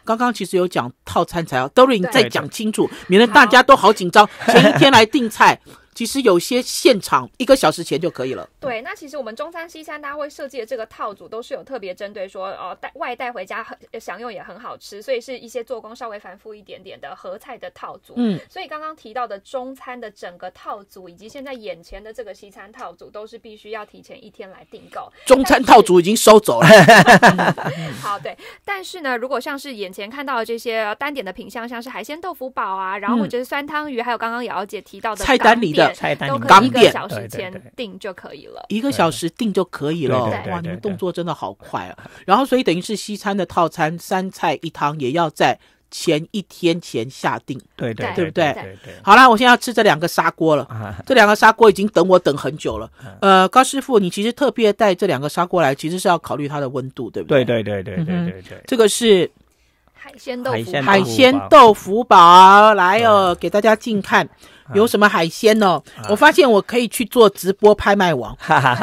[SPEAKER 1] 刚刚其实有讲套餐才要，都让你再讲清楚，免得大家都好紧张，前一天来订菜。其实有些现场一个小时前就可以了。
[SPEAKER 3] 对，那其实我们中餐、西餐，大家会设计的这个套组都是有特别针对，说呃带外带回家享用也很好吃，所以是一些做工稍微繁复一点点的合菜的套组。嗯，所以刚刚提到的中餐的整个套组，以及现在眼前的这个西餐套组，都是必须要提前一天来订购。中餐套
[SPEAKER 1] 组已经收走了。
[SPEAKER 2] *laughs*
[SPEAKER 3] 好，对。但是呢，如果像是眼前看到的这些单点的品相，像是海鲜豆腐堡啊，然后我觉得酸汤鱼，还有刚刚瑶瑶姐提到的菜单里的。
[SPEAKER 1] 菜单港点，小时前订
[SPEAKER 3] 就可以了。一个小时
[SPEAKER 1] 定就可以了。哇，你们动作真的好快啊！然后所以等于是西餐的套餐三菜一汤也要在前一天前下定。对对对，不对？好了，我现在要吃这两个砂锅了。这两个砂锅已经等我等很久了。呃，高师傅，你其实特别带这两个砂锅来，其实是要考虑它的温度，对不对？对对对对对对对。这个是
[SPEAKER 3] 海鲜豆腐海鲜
[SPEAKER 1] 豆腐堡，来哦，给大家近看。有什么海鲜哦？我发现我可以去做直播拍卖王，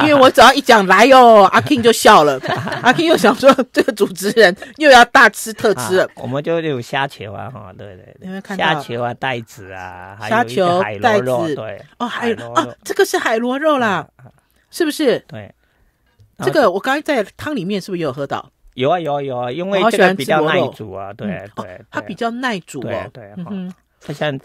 [SPEAKER 1] 因为我只要一讲来哦，*laughs* 阿 king 就笑了，*laughs* 阿 king 又想说，这个主持人又要大吃特吃。
[SPEAKER 2] 我们就有虾球啊，对对对，虾球啊，带子啊，虾球、带子，对哦，
[SPEAKER 1] 还有啊，这个是海螺肉啦，是不是？对，这个我刚才在汤里面是不是有喝到？
[SPEAKER 2] 有啊有啊有，啊，因为比较耐煮啊，对对，它比较耐煮，对对，嗯，它像。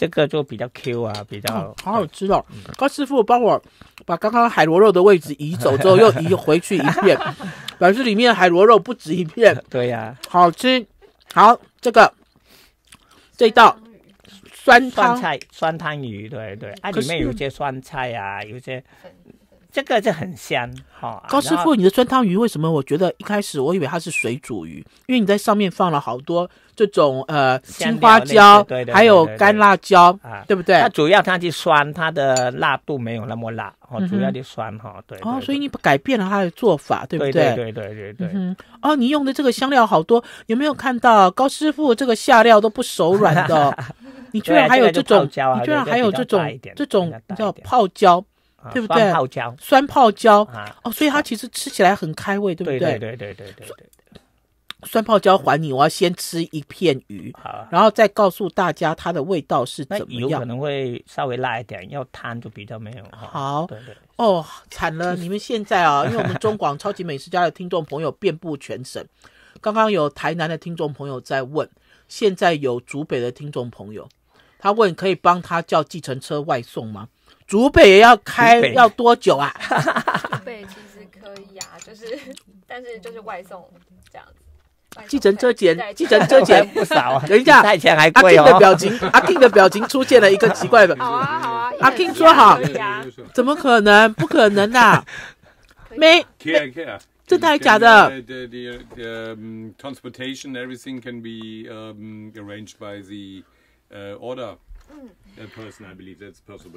[SPEAKER 2] 这个就比较 Q 啊，比较
[SPEAKER 1] 好好吃哦。高师傅帮我把刚刚海螺肉的位置移走之后，又移回去一片，*laughs* 表示里面海螺肉不止一片。*laughs* 对呀，好吃。好，这个这道酸酸菜酸汤鱼，对
[SPEAKER 2] 对，里面有些酸菜啊，有些。这个就很香。好，高师傅，你的酸
[SPEAKER 1] 汤鱼为什么？我觉得一开始我以为它是水煮鱼，因为你在上面放了好多这种呃青花椒，还有干辣椒啊，对不对？它主要它是酸，它的辣度没有那么辣，哦，主要就酸哈，对。哦，所以你改变了它的做法，对不对？对对对对对。哦，你用的这个香料好多，有没有看到高师傅这个下料都不手软的？
[SPEAKER 2] *laughs* 你居然还有这种，你居然还有这种这
[SPEAKER 1] 种叫泡椒。对不对？酸泡椒，酸泡椒啊！哦，所以它其实吃起来很开胃，对不对？对对对
[SPEAKER 2] 对对对对。
[SPEAKER 1] 酸泡椒还你，我要先吃一片鱼，好，然后再告诉大家它的味道是怎么样。可能会稍微辣一点，要
[SPEAKER 2] 汤就比较没有。好，对对。
[SPEAKER 1] 哦，惨了，你们现在啊，因为我们中广超级美食家的听众朋友遍布全省，刚刚有台南的听众朋友在问，现在有竹北的听众朋友，他问可以帮他叫计程车外送吗？竹北也要开，要多久啊？*laughs*
[SPEAKER 3] 竹北其实可以啊，就是，*laughs* 但是就是外送这样子。
[SPEAKER 1] 继承车险，继承车险不少。*laughs* 等一下，阿 king 的表情，阿 king 的表情出现了一个奇怪的。好啊，好啊。阿 king 说好。怎么可能？不可能呐！没，
[SPEAKER 2] 这太假的。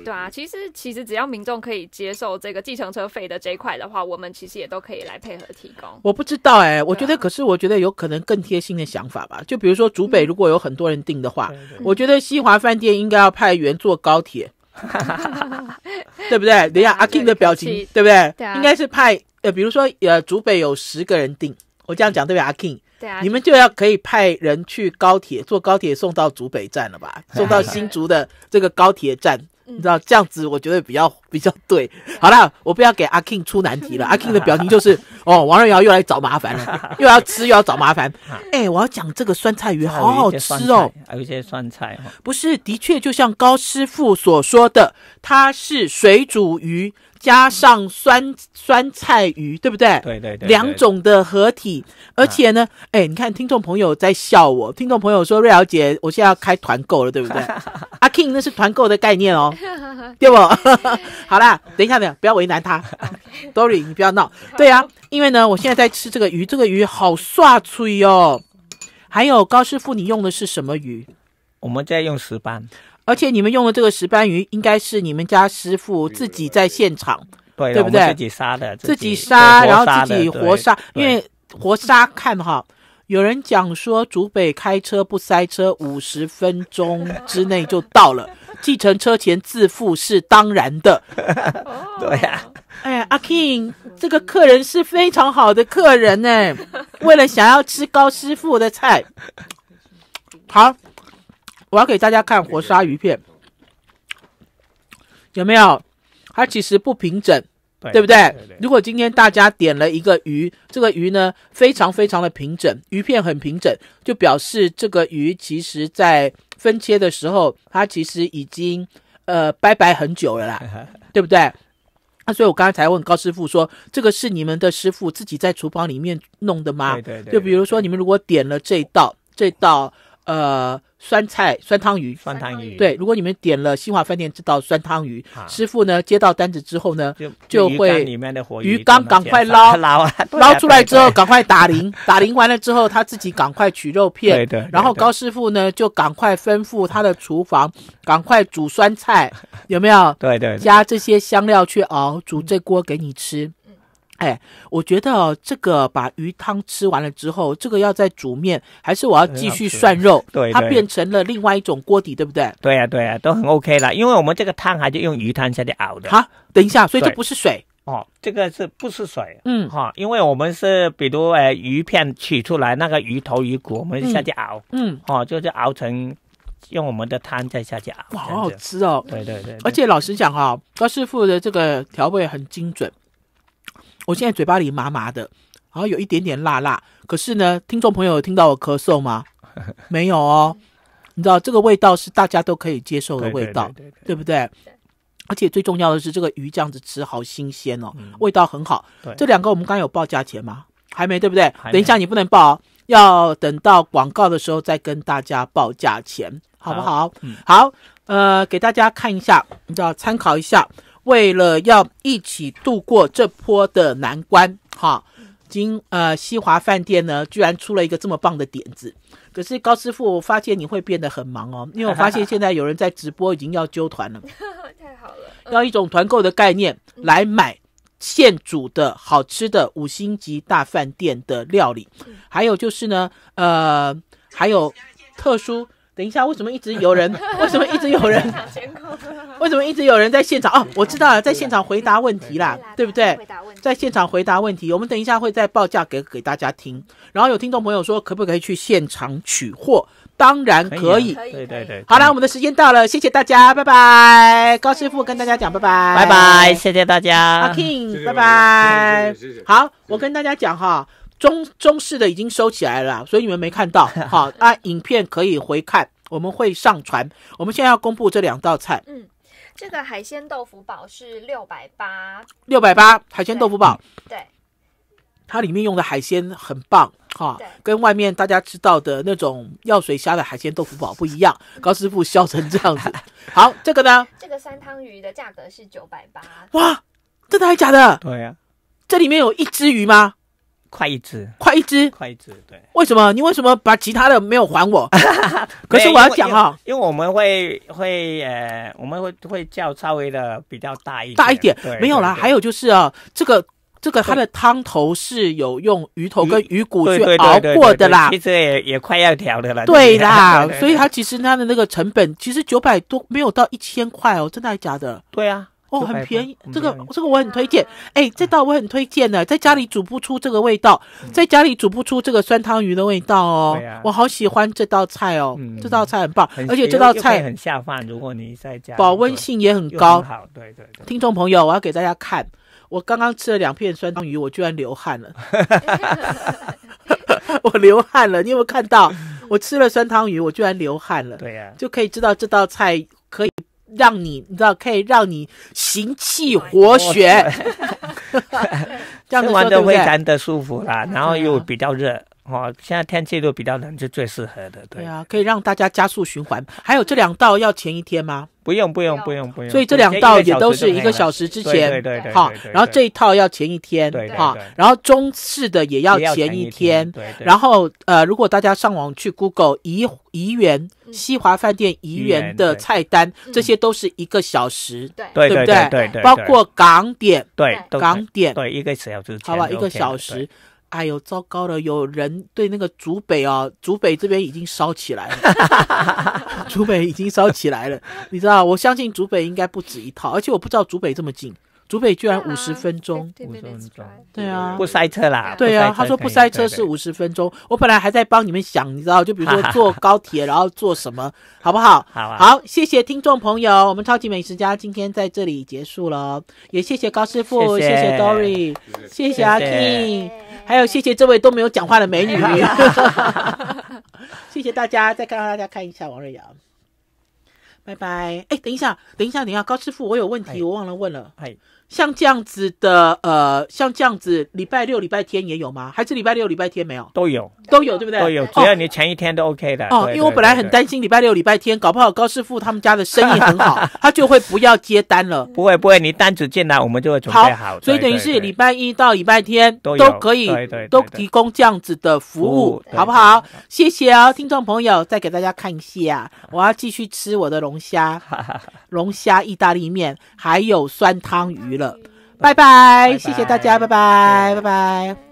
[SPEAKER 2] 对啊，
[SPEAKER 3] 其实其实只要民众可以接受这个计程车费的这块的话，我们其实也都可以来配
[SPEAKER 1] 合提供。我不知道哎，我觉得可是我觉得有可能更贴心的想法吧，就比如说竹北如果有很多人订的话，我觉得西华饭店应该要派员坐高铁，*laughs* 对不对？等下阿 King 的表情对不对？应该是派呃，比如说呃竹北有十个人订，我这样讲对不对，阿 King？你们就要可以派人去高铁，坐高铁送到竹北站了吧？*laughs* 送到新竹的这个高铁站，*laughs* 你知道这样子，我觉得比较比较对。*laughs* 好了，我不要给阿 King 出难题了。阿 King 的表情就是哦，王瑞瑶又来找麻烦了，又要吃又要找麻烦。哎，我要讲这个酸菜鱼好好吃哦，
[SPEAKER 2] 还有一些酸菜。
[SPEAKER 1] 不是，的确就像高师傅所说的，它是水煮鱼。加上酸酸菜鱼，对不对？对对对，两种的合体，而且呢，哎，你看听众朋友在笑我，听众朋友说瑞瑶姐，我现在要开团购了，对不对？*laughs* 阿 king 那是团购的概念哦，对不？*laughs* 好啦，等一下，等不要为难他，Dory 你不要闹，对呀，因为呢，我现在在吃这个鱼，这个鱼好刷脆哦。还有高师傅，你用的是什么鱼？我们在用石斑。而且你们用的这个石斑鱼，应该是你们家师傅自己在现场，对对不对？自己杀的，自己杀，然后自己活杀，因为活杀看哈。有人讲说，主北开车不塞车，五十分钟之内就到了。*laughs* 计程车钱自付是当然的，*laughs* 对呀。哎呀，阿 king，这个客人是非常好的客人呢。为了想要吃高师傅的菜，好。我要给大家看活杀鱼片，有没有？它其实不平整，对不对？如果今天大家点了一个鱼，这个鱼呢非常非常的平整，鱼片很平整，就表示这个鱼其实在分切的时候，它其实已经呃拜拜很久了啦，*laughs* 对不对？那所以我刚才问高师傅说，这个是你们的师傅自己在厨房里面弄的吗？对对。就比如说你们如果点了这道这道。呃，酸菜酸汤鱼，酸汤鱼对。如果你们点了新华饭店这道酸汤鱼，师傅呢接到单子之后呢，就就会里面的活鱼缸赶快捞 *laughs* 捞出来之后，赶快打铃，*laughs* 打铃完了之后，他自己赶快取肉片，对的。然后高师傅呢就赶快吩咐他的厨房 *laughs* 赶快煮酸菜，有没有？
[SPEAKER 2] 对对，加
[SPEAKER 1] 这些香料去熬煮这锅给你吃。哎，我觉得这个把鱼汤吃完了之后，这个要再煮面，还是我要继续涮肉？*laughs* 对，它变成了另外一种锅底，对不对？
[SPEAKER 2] 对呀，对呀，都
[SPEAKER 1] 很 OK 了。因为我们这个汤还是用
[SPEAKER 2] 鱼汤下去熬的。好，等一下，所以这不是水哦，
[SPEAKER 1] 这个是不是水？
[SPEAKER 2] 嗯，哈，因为我们是比如，呃鱼片取出来，那个鱼头、鱼骨，我们下去熬，嗯，哦，就
[SPEAKER 1] 是熬成用我们的汤再下去熬，哇，好好吃哦。对对对，而且老实讲哈，高师傅的这个调味很精准。我现在嘴巴里麻麻的，然后有一点点辣辣，可是呢，听众朋友有听到我咳嗽吗？*laughs* 没有哦，你知道这个味道是大家都可以接受的味道，对不对？而且最重要的是，这个鱼这样子吃好新鲜哦，味道很好。这两个我们刚有报价钱吗？还没，对不对？等一下你不能报，要等到广告的时候再跟大家报价钱，好不好？好，呃，给大家看一下，你知道参考一下。为了要一起度过这波的难关，哈，今呃西华饭店呢居然出了一个这么棒的点子。可是高师傅，我发现你会变得很忙哦，因为我发现现在有人在直播，已经要揪团了。*laughs* 太好了，要一种团购的概念来买现煮的好吃的五星级大饭店的料理，还有就是呢，呃，还有特殊。等一下，为什么一直有人？*laughs* 为什么一直有人？为什么一直有人在现场？哦，我知道了，在现场回答问题啦，对不对？在现场回答问题。我们等一下会再报价给给大家听。然后有听众朋友说，可不可以去现场取货？当然可以。对对对。好了，我们的时间到了，谢谢大家，拜拜。高师傅跟大家讲，拜拜，拜拜，谢谢大家。阿 king，拜拜。好，我跟大家讲哈。中中式的已经收起来了，所以你们没看到。*laughs* 好，那影片可以回看，我们会上传。我们现在要公布这两道菜。
[SPEAKER 3] 嗯，这个海鲜豆腐堡是六百八。
[SPEAKER 1] 六百八，海鲜豆腐堡。对，它里面用的海鲜很棒，哈，跟外面大家知道的那种药水虾的海鲜豆腐堡不一样。高师傅笑成这样子。*laughs* 好，这个呢？
[SPEAKER 3] 这个酸汤鱼的价
[SPEAKER 2] 格是九百八。
[SPEAKER 1] 哇，真的还假的？对呀，这里面有一只鱼吗？快一只，快一只，快一只，对。为什么？你为什么把其他的没有还我？*laughs* 可是我要讲哈，
[SPEAKER 2] 因为我们会会呃，我们会会叫稍微的比较大一，大一点。对，没有啦。还
[SPEAKER 1] 有就是啊，这个这个它的汤头是有用鱼头跟鱼骨去熬过的啦。其实也也快要调的了。对啦，*laughs* 所以它其实它的那个成本，其实九百多没有到一千块哦，真的还假的？对啊，哦，很便宜，这个这个我很推荐。哎，这道我很推荐的，在家里煮不出这个味道，在家里煮不出这个酸汤鱼的味道哦。我好喜欢这道菜哦，这道菜很棒，而且这道菜很下
[SPEAKER 2] 饭。如果你在家，保温
[SPEAKER 1] 性也很高。好，对对。听众朋友，我要给大家看，我刚刚吃了两片酸汤鱼，我居然流汗了。*laughs* 我流汗了，你有没有看到？我吃了酸汤鱼，我居然流汗了。对呀，就可以知道这道菜。让你，你知道，可以让你行气活血，*laughs* 这样子玩的会弹的
[SPEAKER 2] 舒服啦，然后又比较热。哦，现在天气都比较冷，就最适合的，
[SPEAKER 1] 对啊，可以让大家加速循环。还有这两道要前一天吗？
[SPEAKER 2] 不用，不用，不用，不用。所以这两道也都是一个小时之前，对对对。好，然后这一
[SPEAKER 1] 套要前一天，哈，然后中式的也要前一天。对对。然后呃，如果大家上网去 Google 怡怡园西华饭店怡园的菜单，这些都是一个小时，对对对对对，包括港点，对港点，对一个小时，好吧，一个小时。哎呦，糟糕了！有人对那个竹北啊，竹北这边已经烧起来了，*laughs* 竹北已经烧起来了，你知道？我相信竹北应该不止一套，而且我不知道竹北这么近。竹北居然五十分钟，对啊，不塞车啦，对啊，他说不塞车是五十分钟。我本来还在帮你们想，你知道，就比如说坐高铁，然后坐什么，好不好？好，好，谢谢听众朋友，我们超级美食家今天在这里结束了，也谢谢高师傅，谢谢 Dory，谢谢阿 King，还有谢谢这位都没有讲话的美女，*laughs* 谢谢大家，再看到大家看一下王瑞瑶，拜拜。哎，等一下，等一下，等一下，高师傅，我有问题，我忘了问了，像这样子的，呃，像这样子，礼拜六、礼拜天也有吗？还是礼拜六、礼拜天没有？都有，都有，对不对？都有，只要
[SPEAKER 2] 你前一天都 OK 的。哦，因为我本来
[SPEAKER 1] 很担心礼拜六、礼拜天，搞不好高师傅他们家的生意很好，*laughs* 他就会不要接单了。
[SPEAKER 2] 不会，不会，你单子进来，我们就会准备好。所以等于是
[SPEAKER 1] 礼拜一到礼拜天都可以，都提供这样子的服务，好不好？谢谢哦，听众朋友，再给大家看一下，我要继续吃我的龙虾、*laughs* 龙虾意大利面，还有酸汤鱼了。拜拜，谢谢大家，拜拜，拜拜。